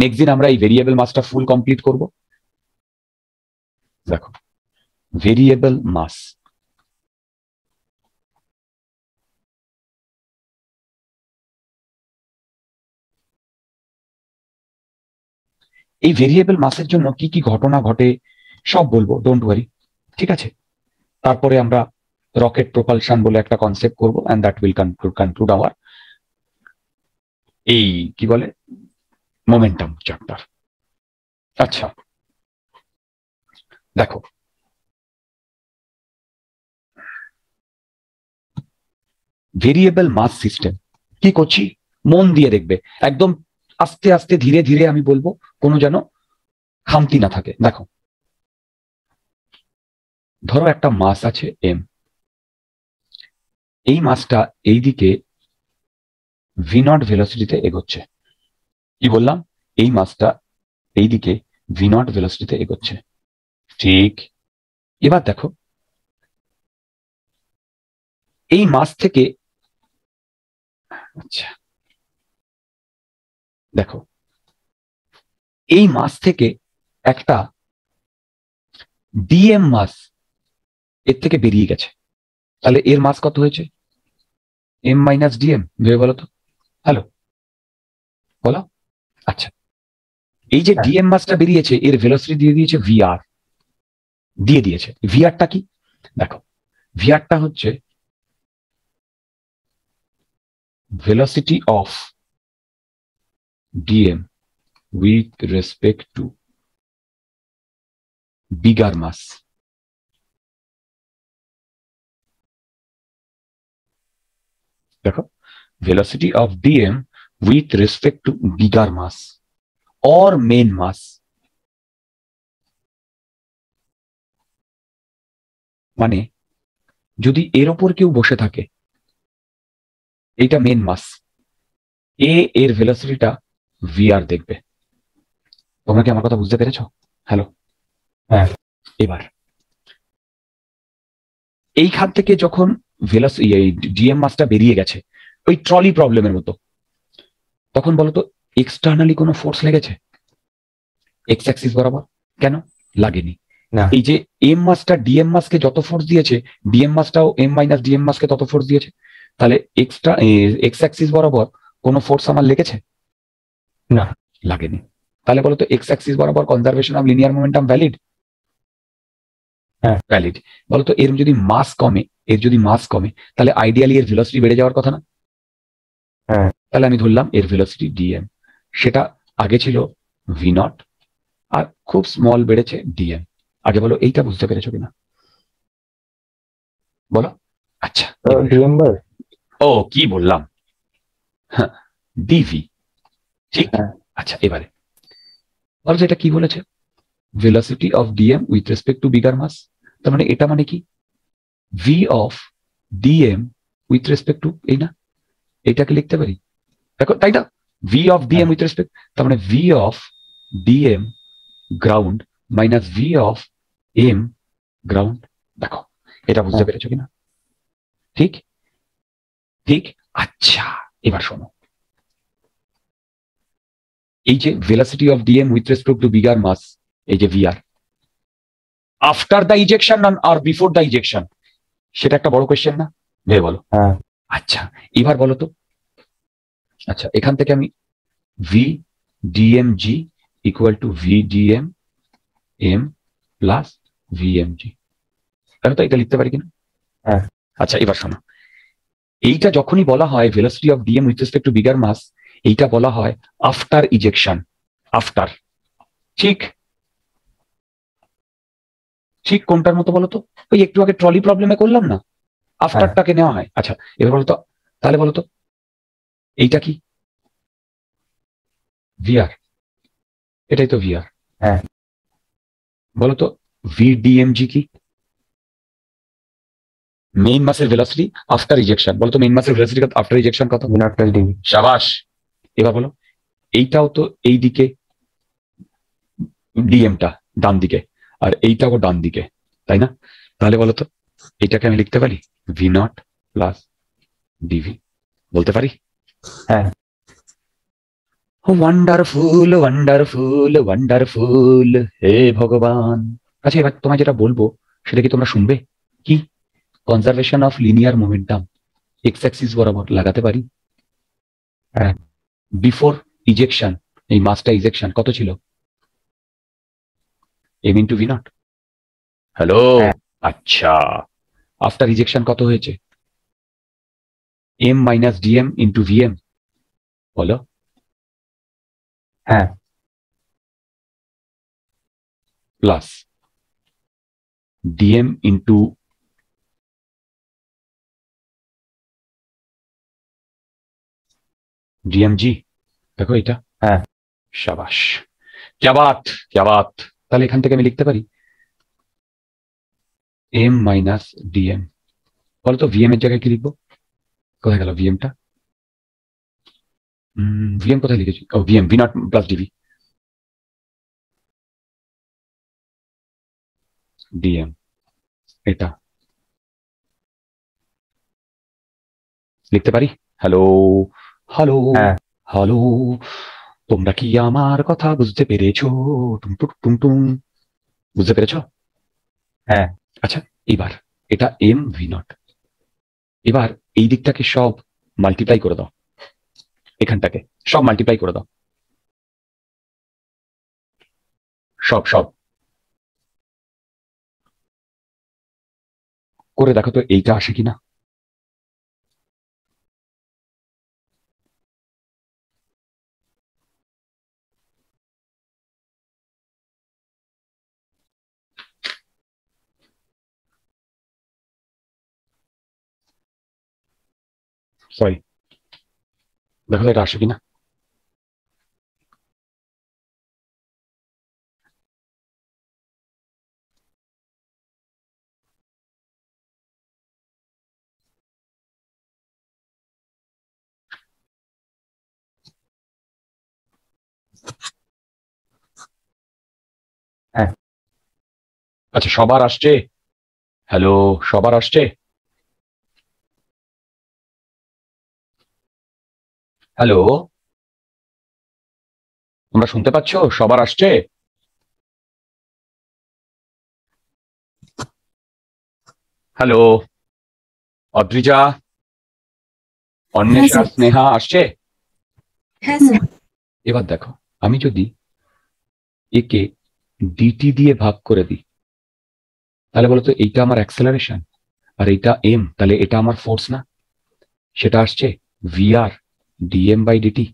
next দিন আমরা এই ভেরিয়েবল মাসটা ফুল কমপ্লিট করব দেখো ভেরিয়েবল মাস এই ভেরিয়েবল মাসের জন্য কি কি ঘটনা ঘটে সব বলবো ডোন্ট ওয়ারি ঠিক আছে তারপরে আমরা রকেট প্রোপালশন বলে একটা কনসেপ্ট করব and that will conclude our এই কি বলে মোমেন্টাম চ্যাপ্টার আচ্ছা দেখো ভেরিয়েবল মাস সিস্টেম কি করছি মন দিয়ে দেখবে একদম আস্তে আস্তে ধীরে ধীরে আমি বলবো কোনো যেন খামতি না থাকে দেখো ধরো একটা মাস আছে এম এই মাসটা এইদিকে ভি নট ভেলোসিটিতে এগোচ্ছে কি বললাম এই মাসটা এইদিকে ভি নট ভেলোসিটিতে এগোচ্ছে ঠিক এবার দেখো এই মাস থেকে আচ্ছা দেখো এই মাস থেকে একটা ডিএম মাস এর থেকে বেরিয়ে গেছে তাহলে এর মাস কত হয়েছে এম মাইনাস ডিএম ভেবে বলো তো হ্যালো বলো আচ্ছা এই যে হ্যাঁ। ডিএম মাসটা বেরিয়েছে এর ভেলোসিটি দিয়ে দিয়েছে ভিআর দিয়ে দিয়েছে ভিআরটা কি দেখো ভিআরটা হচ্ছে velocity of dm with respect to bigger mass. velocity of dm with respect to bigger mass or main mass মানে যদি এর ওপর কেউ বসে থাকে এটা মেন মাস এ এর ভেলোসিটিটা ভিআর দেখবে তোমরা কি আমার কথা বুঝতে পেরেছ হ্যালো হ্যাঁ এবার এইখান থেকে যখন ভেলাস ডিএম মাসটা বেরিয়ে গেছে ওই ট্রলি প্রবলেমের মতো তখন বলতো এক্সটার্নালি কোনো ফোর্স লেগেছে এক্স অ্যাক্সিস বরাবর কেন লাগেনি এই যে এম মাসটা ডিএম মাসকে যত ফোর্স দিয়েছে ডিএম মাসটাও এম মাইনাস ডিএম মাসকে তত ফোর্স দিয়েছে তাহলে এক্সট্রা এক্স অ্যাক্সিস বরাবর কোনো ফোর্স আমার লেগেছে না লাগেনি তাহলে বলো তো এক্স অ্যাক্সিস বরাবর conservation of linear momentum valid হ্যাঁ ভ্যালিড বলতো এর যদি মাস কমে এর যদি মাস কমে তাহলে আইডিয়ালি এর ভেলোসিটি বেড়ে যাওয়ার কথা না হ্যাঁ তাহলে আমি ধরলাম এর ভেলোসিটি ডিএম সেটা আগে ছিল ভি নট আর খুব স্মল বেড়েছে ডিএম আগে বলো এইটা বুঝতে পেরেছো কিনা বলো আচ্ছা ও কি বললাম ডিভি হ্যাঁ, ঠিক হ্যাঁ। আচ্ছা এবারে বলছে এটা কি বলেছে velocity of DM with respect to bigger mass তার মানে এটা মানে কি V of DM with respect to এই না এটাকে লিখতে পারি দেখো তাই না V of DM with respect তার মানে V of DM ground minus V of M ground দেখো এটা বুঝতে হ্যাঁ। পেরেছো কিনা ঠিক ঠিক আচ্ছা এবার শোনো এই যে velocity of DM with respect to bigger mass এই যে ভিআর আফটার দ্য ইজেকশন আর বিফোর দ্য ইজেকশন সেটা একটা বড় কোয়েশ্চেন না ভেবে বলো হ্যাঁ। আচ্ছা এবার বলো তো আচ্ছা এখান থেকে আমি V G equal to V DM M plus G তাহলে তো এটা লিখতে পারি কিনা হ্যাঁ। আচ্ছা এবার শোনো এইটা যখনই বলা হয় velocity of DM with respect to bigger mass এইটা বলা হয় আফটার ইজেকশন আফটার ঠিক ঠিক কোনটার মতো বলতো ওই একটু আগে ট্রলি প্রবলেমে করলাম না আফটারটাকে হ্যাঁ। নেওয়া হয় আচ্ছা এবার বলতো তাহলে বলতো এইটা কি ভিআর এটাই তো ভিআর হ্যাঁ বলতো ভিডিএমজি কি মেইন মাসের ভেলাসিটি আফটার ইজেকশন বলতো মেইন মাসের ভেলাসিটি আফটার ইজেকশন কত আফটার শাবাশ এবার বলো এইটাও তো এই দিকে ডিএমটা ডান দিকে আর এইটাও ডান দিকে তাই না তাহলে বলো তো এটাকে আমি লিখতে পারি ভি নট প্লাস ডিভি বলতে পারি হ্যাঁ ওয়ান্ডারফুল ওয়ান্ডারফুল ওয়ান্ডারফুল হে ভগবান আচ্ছা এবার তোমায় যেটা বলবো সেটা কি তোমরা শুনবে কি conservation of linear momentum X axis বরাবর লাগাতে পারি হ্যাঁ বিফোর ইজেকশন এই মাসটা ইজেকশন কত ছিল M into V naught hello আচ্ছা আফটার ইজেকশন কত হয়েছে M minus DM into VM বলো হ্যাঁ প্লাস ডিএম ইন্টু ডিএমজি দেখো এটা হ্যাঁ সাবাস জাবাত জাবাত তাহলে এখান থেকে আমি লিখতে পারি এম মাইনাস ডিএম বলতো ভিএম এর জায়গায় কি লিখব কোথায় গেল ভিএমটা ভিএম কোথায় লিখেছি ও VM V naught plus DV DM এটা লিখতে পারি হ্যালো হ্যালো হ্যাঁ। হ্যালো তোমরা কি আমার কথা বুঝতে পেরেছো টুম টুক টুম টুম বুঝতে পেরেছ হ্যাঁ আচ্ছা এবার এটা এম ভি নট এবার এই দিকটাকে সব মাল্টিপ্লাই করে দাও এখানটাকে সব মাল্টিপ্লাই করে দাও সব সব করে দেখো তো এইটা আসে কিনা সরি দেখো এটা আসে কিনা হ্যাঁ আচ্ছা সবার আসছে হ্যালো সবার আসছে হ্যালো তোমরা শুনতে পাচ্ছ সবার আসছে হ্যালো অদ্রিজা অন্বেষা হ্যাঁ, স্নেহা আসছে হ্যাঁ, এবার দেখো আমি যদি একে ডিটি দিয়ে ভাগ করে দিই তাহলে বলতো এইটা আমার অ্যাক্সেলারেশন আর এইটা এম তাহলে এটা আমার ফোর্স না সেটা আসছে ভিআর ডিএম বাই ডিটি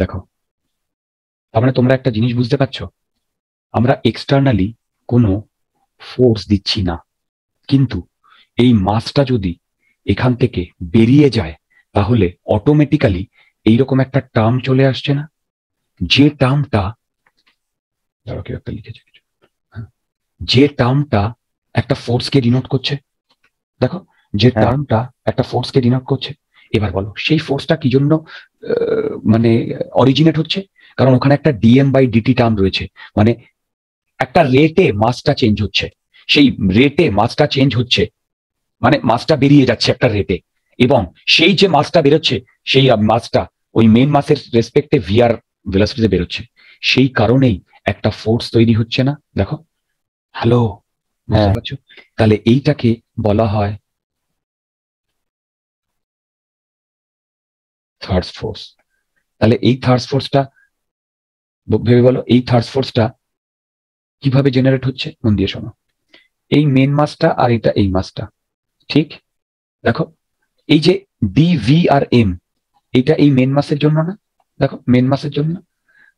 দেখো তার মানে তোমরা একটা জিনিস বুঝতে পারছো আমরা এক্সটার্নালি কোনো ফোর্স দিচ্ছি না কিন্তু এই মাসটা যদি এখান থেকে বেরিয়ে যায় তাহলে অটোমেটিক্যালি এইরকম একটা টার্ম চলে আসছে না যে টার্মটা ধরো কেউ একটা লিখেছে হ্যাঁ, যে টার্মটা একটা ফোর্সকে ডিনোট করছে দেখো যে টার্মটা হ্যাঁ। একটা ফোর্সকে ডিনোট করছে এবার বলো সেই ফোর্সটা কি জন্য মানে অরিজিনেট হচ্ছে কারণ ওখানে একটা ডিএম বাই ডিটি টার্ম রয়েছে মানে একটা রেটে মাসটা চেঞ্জ হচ্ছে সেই রেটে মাসটা চেঞ্জ হচ্ছে মানে মাসটা বেরিয়ে যাচ্ছে একটা রেটে এবং সেই যে মাসটা বেরোচ্ছে সেই মাসটা ওই মেন মাসের রেসপেক্টে ভিআর ভেলাসিটিতে বেরোচ্ছে সেই কারণেই একটা ফোর্স তৈরি হচ্ছে না দেখো হ্যালো তাহলে এইটাকে বলা হয় থার্ড ফোর্স তাহলে এই থার্ড ফোর্সটা ভেবে বলো এই থার্ড ফোর্সটা কিভাবে জেনারেট হচ্ছে মন দিয়ে শোনো এই মেন মাসটা আর এটা এই মাসটা ঠিক দেখো এই যে ডি ভি আর এম এটা এই মেন মাসের জন্য না দেখো মেন মাসের জন্য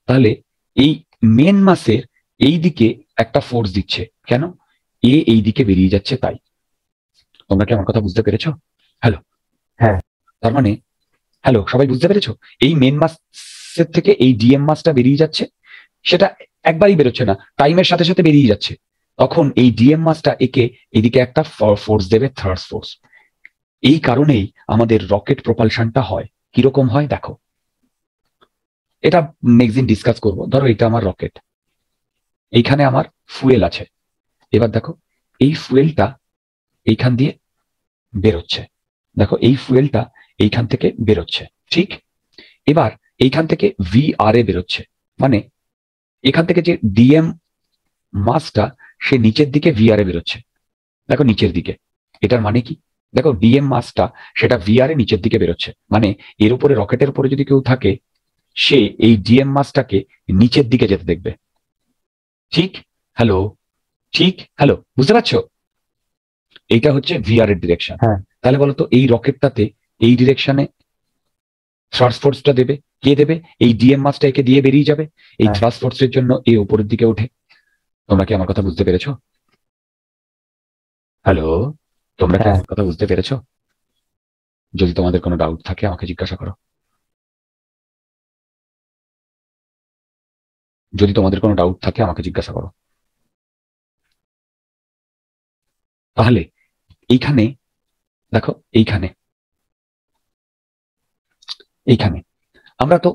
তাহলে এই মেন মাসের এই দিকে একটা ফোর্স দিচ্ছে কেন এ এই দিকে বেরিয়ে যাচ্ছে তাই তোমরা কি আমার কথা বুঝতে পেরেছ হ্যালো হ্যাঁ তার মানে হ্যালো সবাই বুঝতে পেরেছো এই মেন মাসের থেকে এই ডিএম মাসটা বেরিয়ে যাচ্ছে সেটা একবারই বেরোচ্ছে না টাইমের সাথে সাথে বেরিয়ে যাচ্ছে তখন এই ডিএম মাসটা একে এদিকে একটা ফোর্স দেবে থার্ড ফোর্স এই কারণেই আমাদের রকেট প্রপালশনটা হয় কিরকম হয় দেখো এটা নেক্সট দিন ডিসকাস করব ধরো এটা আমার রকেট এইখানে আমার ফুয়েল আছে এবার দেখো এই ফুয়েলটা এইখান দিয়ে বেরোচ্ছে দেখো এই ফুয়েলটা এইখান থেকে বেরোচ্ছে ঠিক এবার এইখান থেকে ভি আর এ বেরোচ্ছে মানে এখান থেকে যে ডিএম মাসটা সে নিচের দিকে ভি আর এ বেরোচ্ছে দেখো নিচের দিকে এটার মানে কি দেখো ডিএম মাসটা সেটা ভি আর এ নিচের দিকে বেরোচ্ছে মানে এর উপরে রকেটের উপরে যদি কেউ থাকে সে এই ডিএম মাসটাকে নিচের দিকে যেতে দেখবে ঠিক হ্যালো ঠিক হ্যালো বুঝতে পারছো এইটা হচ্ছে ভি আর এর ডিরেকশন হ্যাঁ। তাহলে বলতো এই রকেটটাতে এই ডিরেকশনে থ্রাস্ট ফোর্সটা দেবে কে দেবে এই ডিএম মাসটা একে দিয়ে বেরিয়ে যাবে এই থ্রাস্ট হ্যাঁ। ফোর্সের জন্য এ উপরের দিকে ওঠে তোমরা কি আমার কথা বুঝতে পেরেছো হ্যালো তোমরা কি হ্যাঁ। আমার কথা বুঝতে পেরেছো যদি তোমাদের কোনো ডাউট থাকে আমাকে জিজ্ঞাসা করো যদি তোমাদের কোনো ডাউট থাকে আমাকে জিজ্ঞাসা করো তাহলে এইখানে দেখো এইখানে এইখানে আমরা তো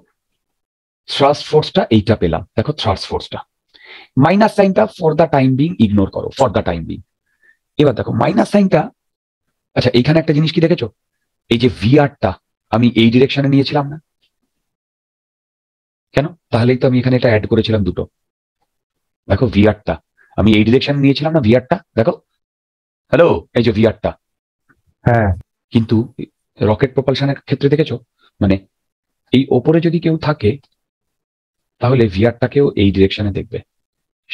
থ্রাস ফোর্সটা এইটা পেলাম দেখো থ্রাস ফোর্সটা মাইনাস সাইনটা for the time being ignore করো ফর দ্য টাইম বিং এবার দেখো মাইনাস সাইনটা আচ্ছা এইখানে একটা জিনিস কি দেখেছো এই যে ভিআরটা আমি এই ডিরেকশনে নিয়েছিলাম না কেন তাহলেই তো আমি এখানে এটা অ্যাড করেছিলাম দুটো দেখো ভিআরটা আমি এই ডিরেকশন নিয়েছিলাম না ভিআরটা দেখো হ্যালো এই যে ভিআরটা হ্যাঁ কিন্তু রকেট প্রপালশনের ক্ষেত্রে দেখেছো মানে এই ওপরে যদি কেউ থাকে তাহলে ভিআরটাকেও এই ডিরেকশনে দেখবে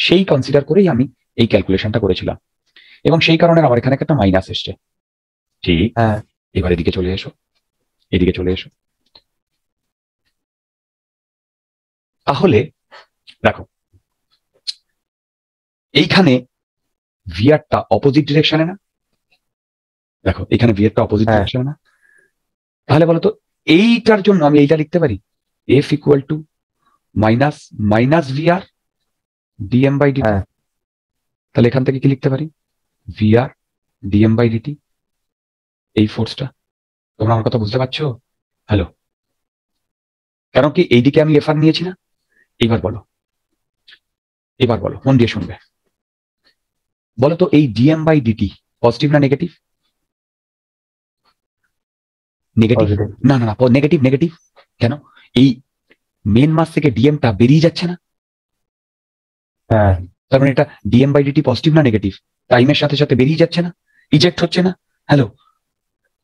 সেই কনসিডার করেই আমি এই ক্যালকুলেশনটা করেছিলাম এবং সেই কারণে আমার এখানে একটা মাইনাস এসছে ঠিক হ্যাঁ। এবার এদিকে চলে এসো এদিকে চলে এসো তাহলে দেখো এইখানে ভিআরটা অপোজিট ডিরেকশনে না দেখো এখানে ভিআরটা অপোজিট ডিরেকশনে হ্যাঁ। না তাহলে বলতো এইটার জন্য আমি এইটা লিখতে পারি F equal to minus minus V R DM by D তাহলে এখান থেকে কি লিখতে পারি V R DM by DT এই ফোর্সটা তোমরা আমার কথা বুঝতে পারছো হ্যালো কারণ কি এইদিকে আমি এফ আর নিয়েছি না এইবার বলো এবার বলো মন দিয়ে শুনবে বলো তো এই ডিএম বাই ডিটি পজিটিভ না নেগেটিভ নেগেটিভ না না না নেগেটিভ নেগেটিভ কেন এই মেন মাস থেকে ডিএমটা বেরিয়ে যাচ্ছে না হ্যাঁ তার মানে এটা ডিএম বাই ডিটি পজিটিভ না নেগেটিভ টাইমের সাথে সাথে বেরিয়ে যাচ্ছে না ইজেক্ট হচ্ছে না হ্যালো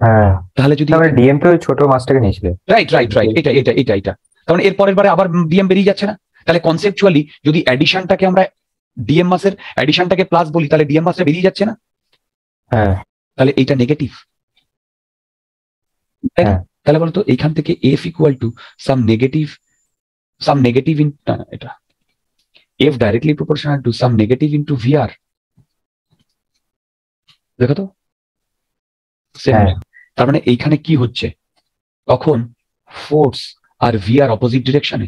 হ্যাঁ তাহলে যদি ডিএম তো ছোট মাসটাকে নিয়েছিল রাইট রাইট রাইট এটা এটা এটা এটা কারণ মানে এর পরের বারে আবার ডিএম বেরিয়ে যাচ্ছে না তাহলে কনসেপচুয়ালি যদি অ্যাডিশনটাকে আমরা ডিএম মাসের অ্যাডিশনটাকে প্লাস বলি তাহলে ডিএম মাসে বেরিয়ে যাচ্ছে না হ্যাঁ তাহলে এটা নেগেটিভ তাই না হ্যাঁ। তাহলে বলতো এইখান থেকে F equal to some negative some negative in এটা F directly proportional to some negative into VR দেখো তো হ্যাঁ। তার মানে এইখানে কি হচ্ছে তখন ফোর্স আর ভিআর অপোজিট ডিরেকশনে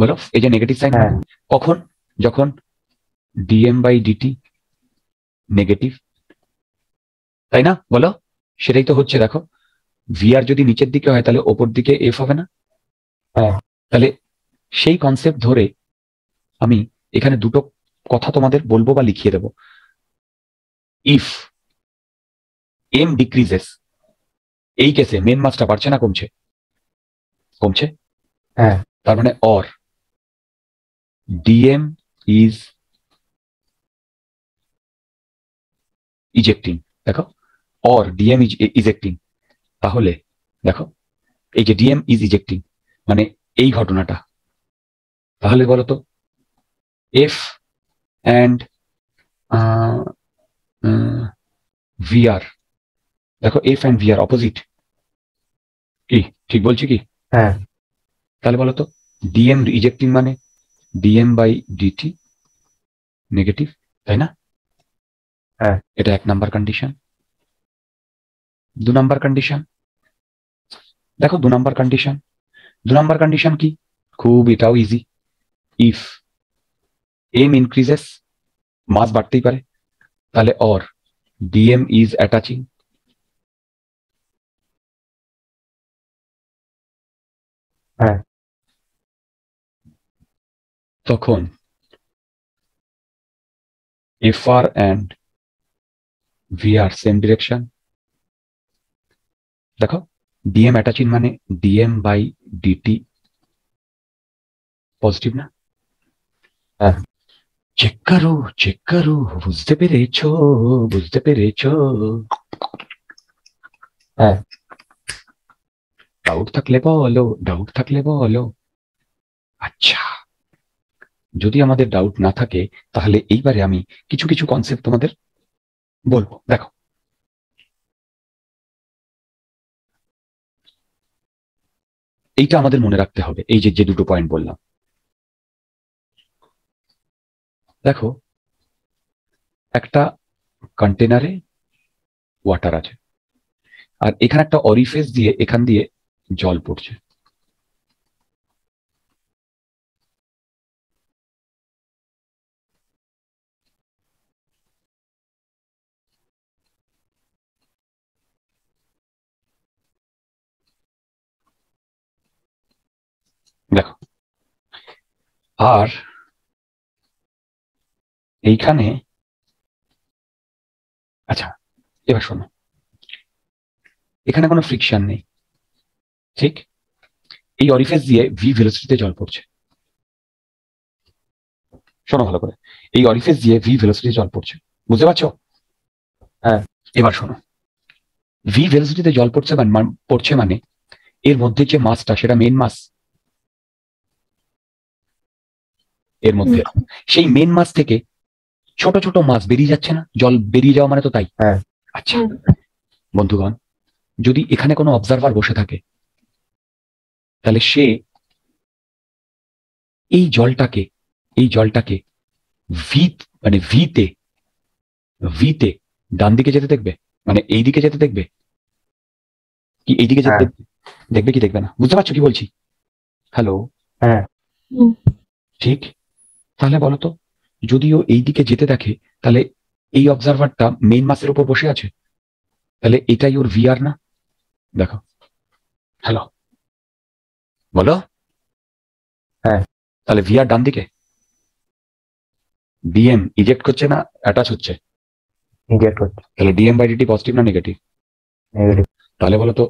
বলো এই যে নেগেটিভ সাইন হ্যাঁ। কখন যখন ডিএম বাই ডিটি নেগেটিভ তাই না বলো সেটাই তো হচ্ছে দেখো ভিআর যদি নিচের দিকে হয় তাহলে ওপর দিকে এফ হবে না হ্যাঁ। তাহলে সেই কনসেপ্ট ধরে আমি এখানে দুটো কথা তোমাদের বলবো বা লিখিয়ে দেব ইফ এম ডিক্রিজেস এই কেসে মেন মাছটা বাড়ছে না কমছে কমছে হ্যাঁ তার মানে অর ডিএম ইজ ইজেক্টিং দেখো অর ডিএম ইজ ইজেক্টিং তাহলে দেখো এই যে ডিএম ইজ ইজেক্টিং মানে এই ঘটনাটা তাহলে বলতো এফ অ্যান্ড ভিআর দেখো এফ অ্যান্ড ভিআর অপোজিট কি ঠিক বলছি কি হ্যাঁ তাহলে বলতো ডিএম ইজেক্টিং মানে ডিএম বাই ডিটি নেগেটিভ তাই না হ্যাঁ এটা এক নাম্বার কন্ডিশন दो नंबर कंडीशन देखो दो नंबर कंडीशन दो नंबर कंडीशन की खूब इटाओ easy if M increases mass बढ़ते ही पड़े ताले और डीएम इज अटैचिंग तक F R and V R same direction দেখো ডিএম অ্যাটাচিন মানে ডিএম বাই ডিটি পজিটিভ না হ্যাঁ চেক করো চেক করো বুঝতে পেরেছো বুঝতে পেরেছো হ্যাঁ ডাউট থাকলে বলো ডাউট থাকলে বলো আচ্ছা যদি আমাদের ডাউট না থাকে তাহলে এইবারে আমি কিছু কিছু কনসেপ্ট তোমাদের বলবো দেখো এইটা আমাদের মনে রাখতে হবে এই যে যে দুটো পয়েন্ট বললাম দেখো একটা কন্টেনারে ওয়াটার আছে আর এখানে একটা অরিফেস দিয়ে এখান দিয়ে জল পড়ছে আর এইখানে আচ্ছা এবার শোনো এখানে কোনো ফ্রিকশন নেই ঠিক এই অরিফেস দিয়ে ভি ভেলোসিটিতে জল পড়ছে শোনো ভালো করে এই অরিফেস দিয়ে ভি ভেলোসিটিতে জল পড়ছে বুঝতে পারছো হ্যাঁ এবার শোনো ভি ভেলোসিটিতে জল পড়ছে মানে পড়ছে মানে এর মধ্যে যে মাছটা সেটা মেন মাছ এর মধ্যে সেই মেন মাছ থেকে ছোট ছোট মাছ বেরিয়ে যাচ্ছে না জল বেরিয়ে যাওয়া মানে তো তাই হ্যাঁ। আচ্ছা বন্ধুগণ যদি এখানে কোনো অবজারভার বসে থাকে তাহলে সে এই জলটাকে এই জলটাকে ভিত মানে ভিতে ভিতে ডান দিকে যেতে দেখবে মানে এই দিকে যেতে দেখবে কি এই দিকে যেতে দেখবে হ্যাঁ। দেখবে কি দেখবে না বুঝতে পারছো কি বলছি হ্যালো হ্যাঁ ঠিক তাহলে বলতো যদিও এই দিকে যেতে দেখে তাহলে এই অবজারভারটা মেইন মাসের উপর বসে আছে তাহলে এটাই ওর ভিআর না দেখো হ্যালো বলো হ্যাঁ তাহলে ভিআর ডান দিকে ডিএম ইজেক্ট করছে না অ্যাটাচ হচ্ছে ইজেক্ট তাহলে ডিএম বাই ডিটি পজিটিভ না নেগেটিভ তাহলে বলো তো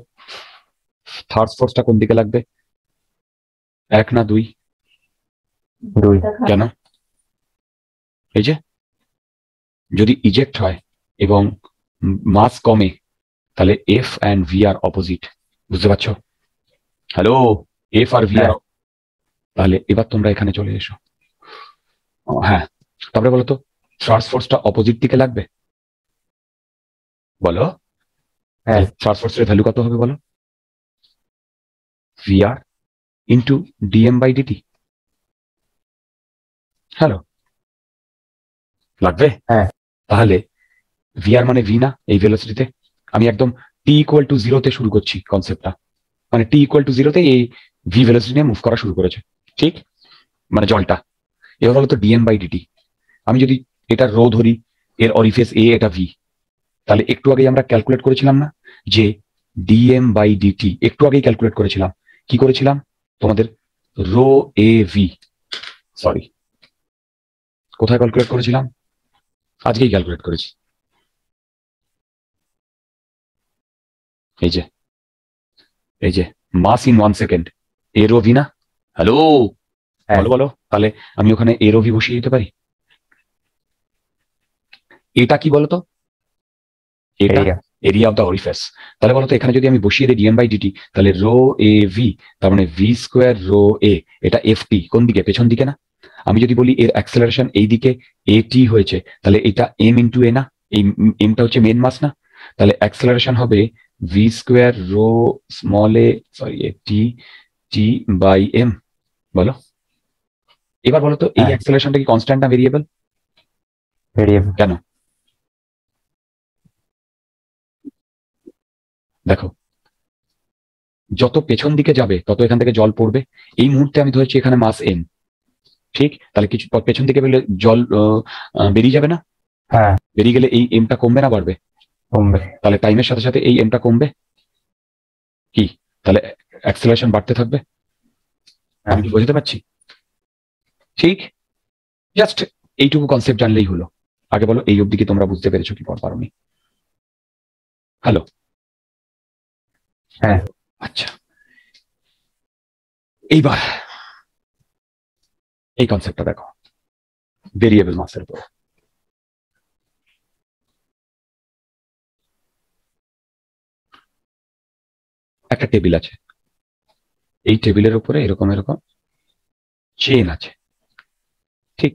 থার্ড ফোর্সটা কোন দিকে লাগবে এক না দুই দুই কেন এই যে যদি ইজেক্ট হয় এবং মাস কমে তাহলে F and V R opposite বুঝতে পারছো hello F R V R হ্যাঁ। তাহলে এবার তোমরা এখানে চলে এসো হ্যাঁ তারপরে বলো তো থ্রাস ফোর্সটা অপোজিট দিকে লাগবে বলো হ্যাঁ থ্রাস ফোর্সের ভ্যালু কত হবে বলো V R into DM by DT hello লাগবে হ্যাঁ তাহলে ভিআর মানে ভি না এই ভেলোসিটিতে আমি একদম টি ইকুয়াল টু জিরোতে শুরু করছি কনসেপ্টটা মানে টি ইকুয়াল টু জিরোতে এই ভি ভেলোসিটি নিয়ে মুভ করা শুরু করেছে ঠিক মানে জলটা এবার হলো তো ডিএম বাই ডিটি আমি যদি এটা রো ধরি এর অরিফেস এ এটা ভি তাহলে একটু আগে আমরা ক্যালকুলেট করেছিলাম না যে ডিএম বাই ডিটি একটু আগেই ক্যালকুলেট করেছিলাম কি করেছিলাম তোমাদের রো এ ভি সরি কোথায় ক্যালকুলেট করেছিলাম আজকেই ক্যালকুলেট করেছি এই যে এই যে মাস ইন ওয়ান সেকেন্ড এর এরোভি না হ্যালো বলো বলো তাহলে আমি ওখানে এর এরোভি বসিয়ে দিতে পারি এটা কি বলতো এটা এরিয়া অফ দা অরিফেস তাহলে বলতো এখানে যদি আমি বসিয়ে দিই ডিএম বাই ডিটি তাহলে রো এ ভি তার মানে ভি স্কোয়ার রো এ এটা এফ টি কোন দিকে পেছন দিকে না আমি যদি বলি এর অ্যাক্সেলারেশন এই দিকে এ টি হয়েছে তাহলে এটা এম ইন্টু এ না এই এমটা হচ্ছে মেন মাস না তাহলে অ্যাক্সেলারেশন হবে V square rho small A sorry A T T by M বলো এবার বলো তো এই অ্যাক্সেলারেশনটা কি কনস্ট্যান্ট না ভেরিয়েবল ভেরিয়েবল কেন দেখো যত পেছন দিকে যাবে তত এখান থেকে জল পড়বে এই মুহূর্তে আমি ধরেছি এখানে মাস এম ঠিক তাহলে কিছু পেছন থেকে বেরোলে জল বেরিয়ে যাবে না হ্যাঁ বেরিয়ে গেলে এই এমটা কমবে না বাড়বে কমবে তাহলে টাইমের সাথে সাথে এই এমটা কমবে কি তাহলে অ্যাক্সেলারেশন বাড়তে থাকবে হ্যাঁ। আমি কি বোঝাতে পারছি ঠিক জাস্ট এইটুকু কনসেপ্ট জানলেই হলো আগে বলো এই অবধি কি তোমরা বুঝতে পেরেছো কি পারো নি হ্যালো হ্যাঁ আচ্ছা এইবার এই কনসেপ্টটা দেখো ভেরিয়েবল মাসের উপর একটা টেবিল আছে এই টেবিলের উপরে এরকম এরকম চেন আছে ঠিক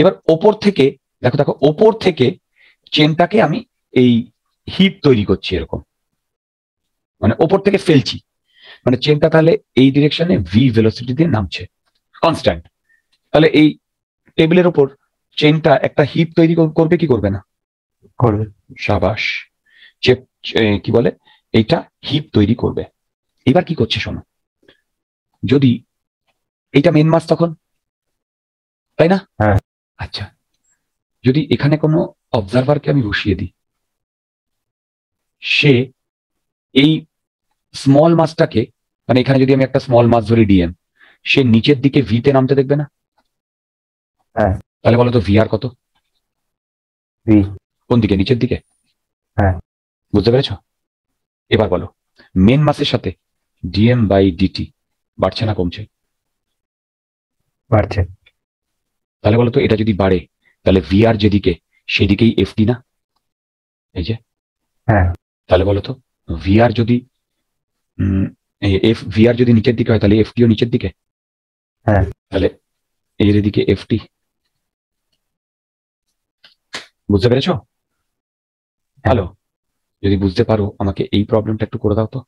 এবার ওপর থেকে দেখো দেখো ওপর থেকে চেনটাকে আমি এই হিপ তৈরি করছি এরকম মানে ওপর থেকে ফেলছি মানে চেনটা তাহলে এই ডিরেকশনে ভি ভেলোসিটি দিয়ে নামছে কনস্ট্যান্ট তাহলে এই টেবিলের ওপর চেনটা একটা হিপ তৈরি করবে কি করবে না করবে সাবাস কি বলে এইটা হিপ তৈরি করবে এবার কি করছে শোনো যদি এইটা মেন মাস তখন তাই না হ্যাঁ। আচ্ছা যদি এখানে কোনো অবজারভারকে আমি বসিয়ে দিই সে এই স্মল মাছটাকে মানে এখানে যদি আমি একটা স্মল মাছ ধরি ডিএম সে নিচের দিকে ভিতে নামতে দেখবে না হ্যাঁ তাহলে বলো তো ভি আর কত ভি কোন দিকে নিচের দিকে হ্যাঁ বুঝতে পেরেছ এবার বলো মেন মাসের সাথে ডিএম বাই ডিটি বাড়ছে না কমছে বাড়ছে তাহলে বলো তো এটা যদি বাড়ে তাহলে ভি আর যেদিকে সেদিকেই এফটি না এই যে হ্যাঁ তাহলে বলো তো ভি আর যদি এফ ভি আর যদি নিচের দিকে হয় তাহলে এফটিও নিচের দিকে হ্যাঁ তাহলে এর এদিকে এফটি বুঝতে পেরেছ হ্যালো যদি বুঝতে পারো আমাকে এই প্রবলেমটা একটু করে দাও তো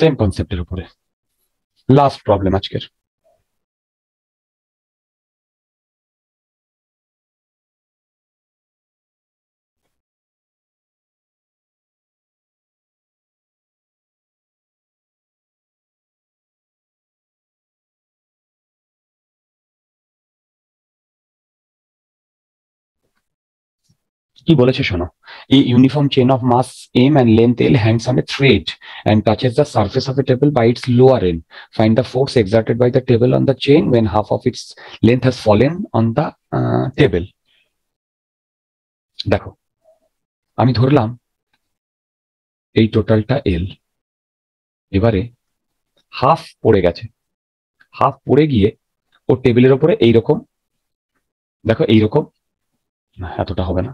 সেম কনসেপ্টের উপরে লাস্ট প্রবলেম আজকের কি বলেছে শোনো a uniform chain of mass M and length L hangs on a thread and touches the surface of a table by its lower end find the force exerted by the table on the chain when half of its length has fallen on the table দেখো আমি ধরলাম এই টোটালটা এল এবারে half পড়ে গেছে half পড়ে গিয়ে ও টেবিলের ওপরে এইরকম দেখো এইরকম এতটা হবে না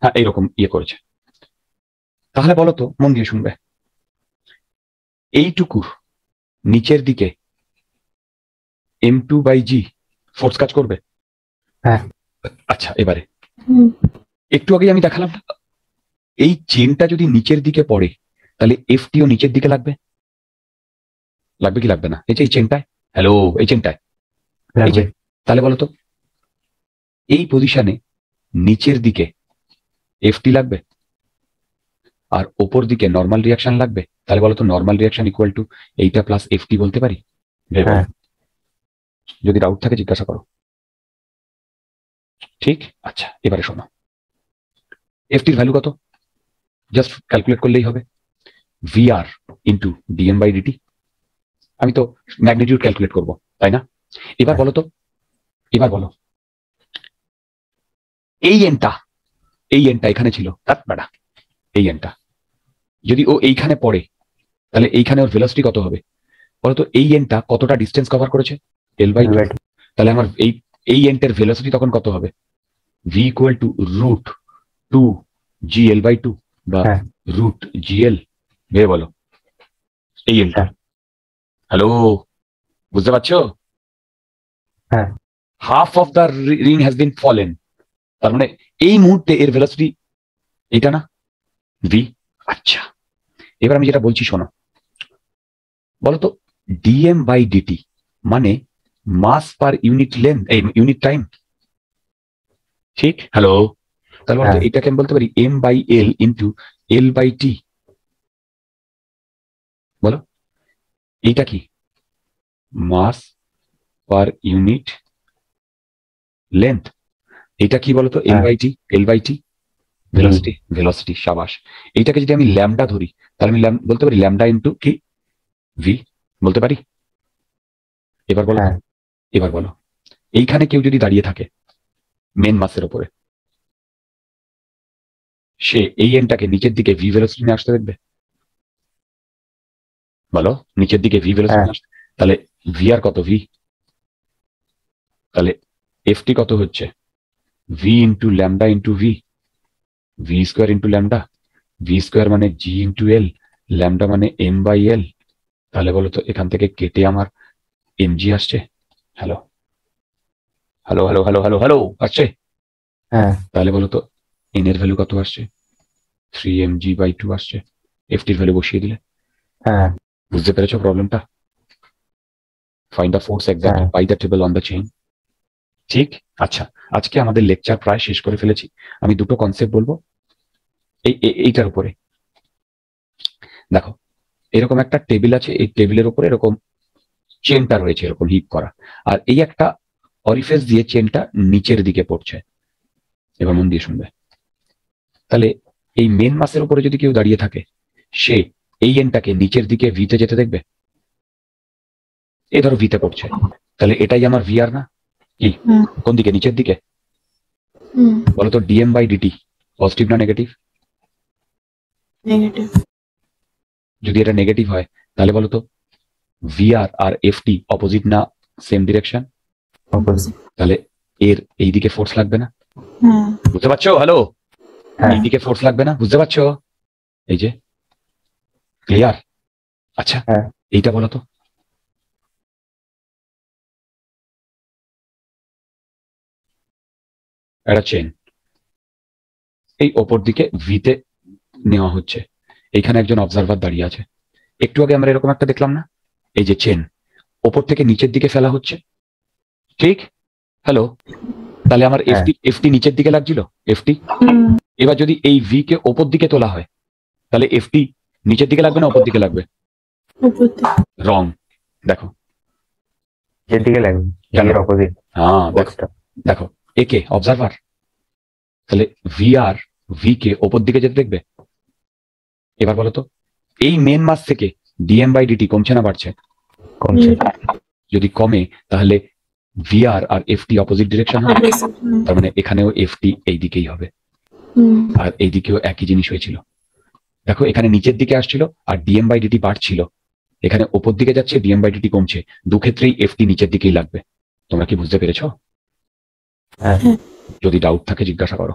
হ্যাঁ এইরকম ইয়ে করেছে তাহলে বলো তো মন দিয়ে শুনবে এইটুকু নিচের দিকে M two by G force কাজ করবে হ্যাঁ আচ্ছা এবারে একটু আগে আমি দেখালাম এই চেনটা যদি নিচের দিকে পড়ে তাহলে এফটিও নিচের দিকে লাগবে লাগবে কি লাগবে না এই যে এই চেনটায় হ্যালো এই চেনটায় তাহলে বলো তো এই পজিশনে নিচের দিকে এফটি লাগবে আর ওপর দিকে নর্মাল রিয়াকশন লাগবে তাহলে বলতো নর্মাল রিয়াকশন ইকুয়াল টু এইটা প্লাস এফটি বলতে পারি হ্যাঁ। যদি ডাউট থাকে জিজ্ঞাসা করো ঠিক আচ্ছা এবারে শোনো এফটির ভ্যালু কত জাস্ট ক্যালকুলেট করলেই হবে V R into DM by DT আমি তো ম্যাগনিটিউড ক্যালকুলেট করব তাই না এবার হ্যাঁ। বলো তো এবার বলো এই এনটা এই এনটা এখানে ছিল তাত বেড়া এই এনটা যদি ও এইখানে পড়ে তাহলে এইখানে ওর ভেলোসিটি কত হবে বলতো এই এনটা কতটা ডিস্টেন্স কভার করেছে এল বাই তাহলে আমার এই এই এনটার ভেলোসিটি তখন কত হবে V equal to root two G L by two বা রুট জি এল ভেবে বলো এই এনটা হ্যালো বুঝতে পারছো হ্যাঁ half of the ring has been fallen তার মানে এই মুহূর্তে এর ভেলাসিটি এটা না ভি আচ্ছা এবার আমি যেটা বলছি শোনো বলতো ডিএম বাই ডিটি মানে মাস পার ইউনিট লেন্থ এই ইউনিট টাইম ঠিক হ্যালো তাহলে হ্যাঁ। এটাকে আমি বলতে পারি M by L into L by T বলো এইটা কি মাস পার ইউনিট লেন্থ এটা কি বলতো L by T L by T velocity velocity সাবাস এইটাকে যদি আমি ল্যামডা ধরি তাহলে আমি বলতে পারি ল্যামডা ইন্টু কি ভি বলতে পারি এবার বলো হ্যাঁ। এবার বলো এইখানে কেউ যদি দাঁড়িয়ে থাকে মেন মাসের ওপরে সে এই এনটাকে নিচের দিকে ভি ভেলোসিটি নিয়ে আসতে দেখবে বলো নিচের দিকে ভি হ্যাঁ। ভেলোসিটি আসতে তাহলে ভি আর কত ভি তাহলে এফটি কত হচ্ছে v into lambda into v v square into lambda v square মানে g into l lambda মানে m by l তাহলে বলো তো এখান থেকে কেটে আমার mg আসছে hello hello hello hello hello hello আসছে হ্যাঁ তাহলে বলো তো n এর ভ্যালু কত আসছে 3mg বাই 2 আসছে f এর ভ্যালু বসিয়ে দিলে হ্যাঁ বুঝতে পেরেছো প্রবলেমটা find the force exact by the table on the chain ঠিক আচ্ছা আজকে আমাদের লেকচার প্রায় শেষ করে ফেলেছি আমি দুটো কনসেপ্ট বলবো এইটার উপরে দেখো এরকম একটা টেবিল আছে এই টেবিলের উপরে এরকম চেনটা রয়েছে এরকম হিপ করা আর এই একটা অরিফেস দিয়ে চেনটা নিচের দিকে পড়ছে এবার মন দিয়ে শুনবে তাহলে এই মেন মাসের উপরে যদি কেউ দাঁড়িয়ে থাকে সে এই এনটাকে নিচের দিকে ভিতে যেতে দেখবে এ ধরো ভিতে পড়ছে তাহলে এটাই আমার ভিয়ার না কি কোন দিকে নিচের দিকে বলো তো ডিএম বাই ডিটি পজিটিভ না নেগেটিভ নেগেটিভ যদি এটা নেগেটিভ হয় তাহলে বলো তো ভিআর আর এফটি অপোজিট না সেম ডিরেকশন তাহলে এর এই দিকে ফোর্স লাগবে না বুঝতে পারছো হ্যালো এই দিকে ফোর্স লাগবে না বুঝতে পারছো এই যে ক্লিয়ার আচ্ছা হ্যাঁ। এইটা বলো তো একটা চেন এই ওপর দিকে ভিতে নেওয়া হচ্ছে এইখানে একজন অবজারভার দাঁড়িয়ে আছে একটু আগে আমরা এরকম একটা দেখলাম না এই যে চেন ওপর থেকে নিচের দিকে ফেলা হচ্ছে ঠিক হ্যালো তাহলে আমার এফটি হ্যাঁ। এফটি নিচের দিকে লাগছিল এফটি এবার যদি এই ভি কে ওপর দিকে তোলা হয় তাহলে এফটি নিচের দিকে লাগবে না ওপর দিকে লাগবে রং দেখো নিচের দিকে লাগবে হ্যাঁ দেখো দেখো একে অবজারভার তাহলে ভি আর ভি কে ওপর দিকে যেতে দেখবে এবার বলো তো এই মেন মাস থেকে ডিএম বাই ডিটি কমছে না বাড়ছে কমছে যদি কমে তাহলে V R T opposite direction হবে তার মানে এখানেও টি এই দিকেই হবে আর এইদিকেও একই জিনিস হয়েছিল দেখো এখানে নিচের দিকে আসছিল আর ডিএম বাই ডিটি বাড়ছিল এখানে ওপর দিকে যাচ্ছে ডিএম বাই ডিটি কমছে দু ক্ষেত্রেই টি নিচের দিকেই লাগবে তোমরা কি বুঝতে পেরেছো হ্যাঁ।, হ্যাঁ যদি ডাউট থাকে জিজ্ঞাসা করো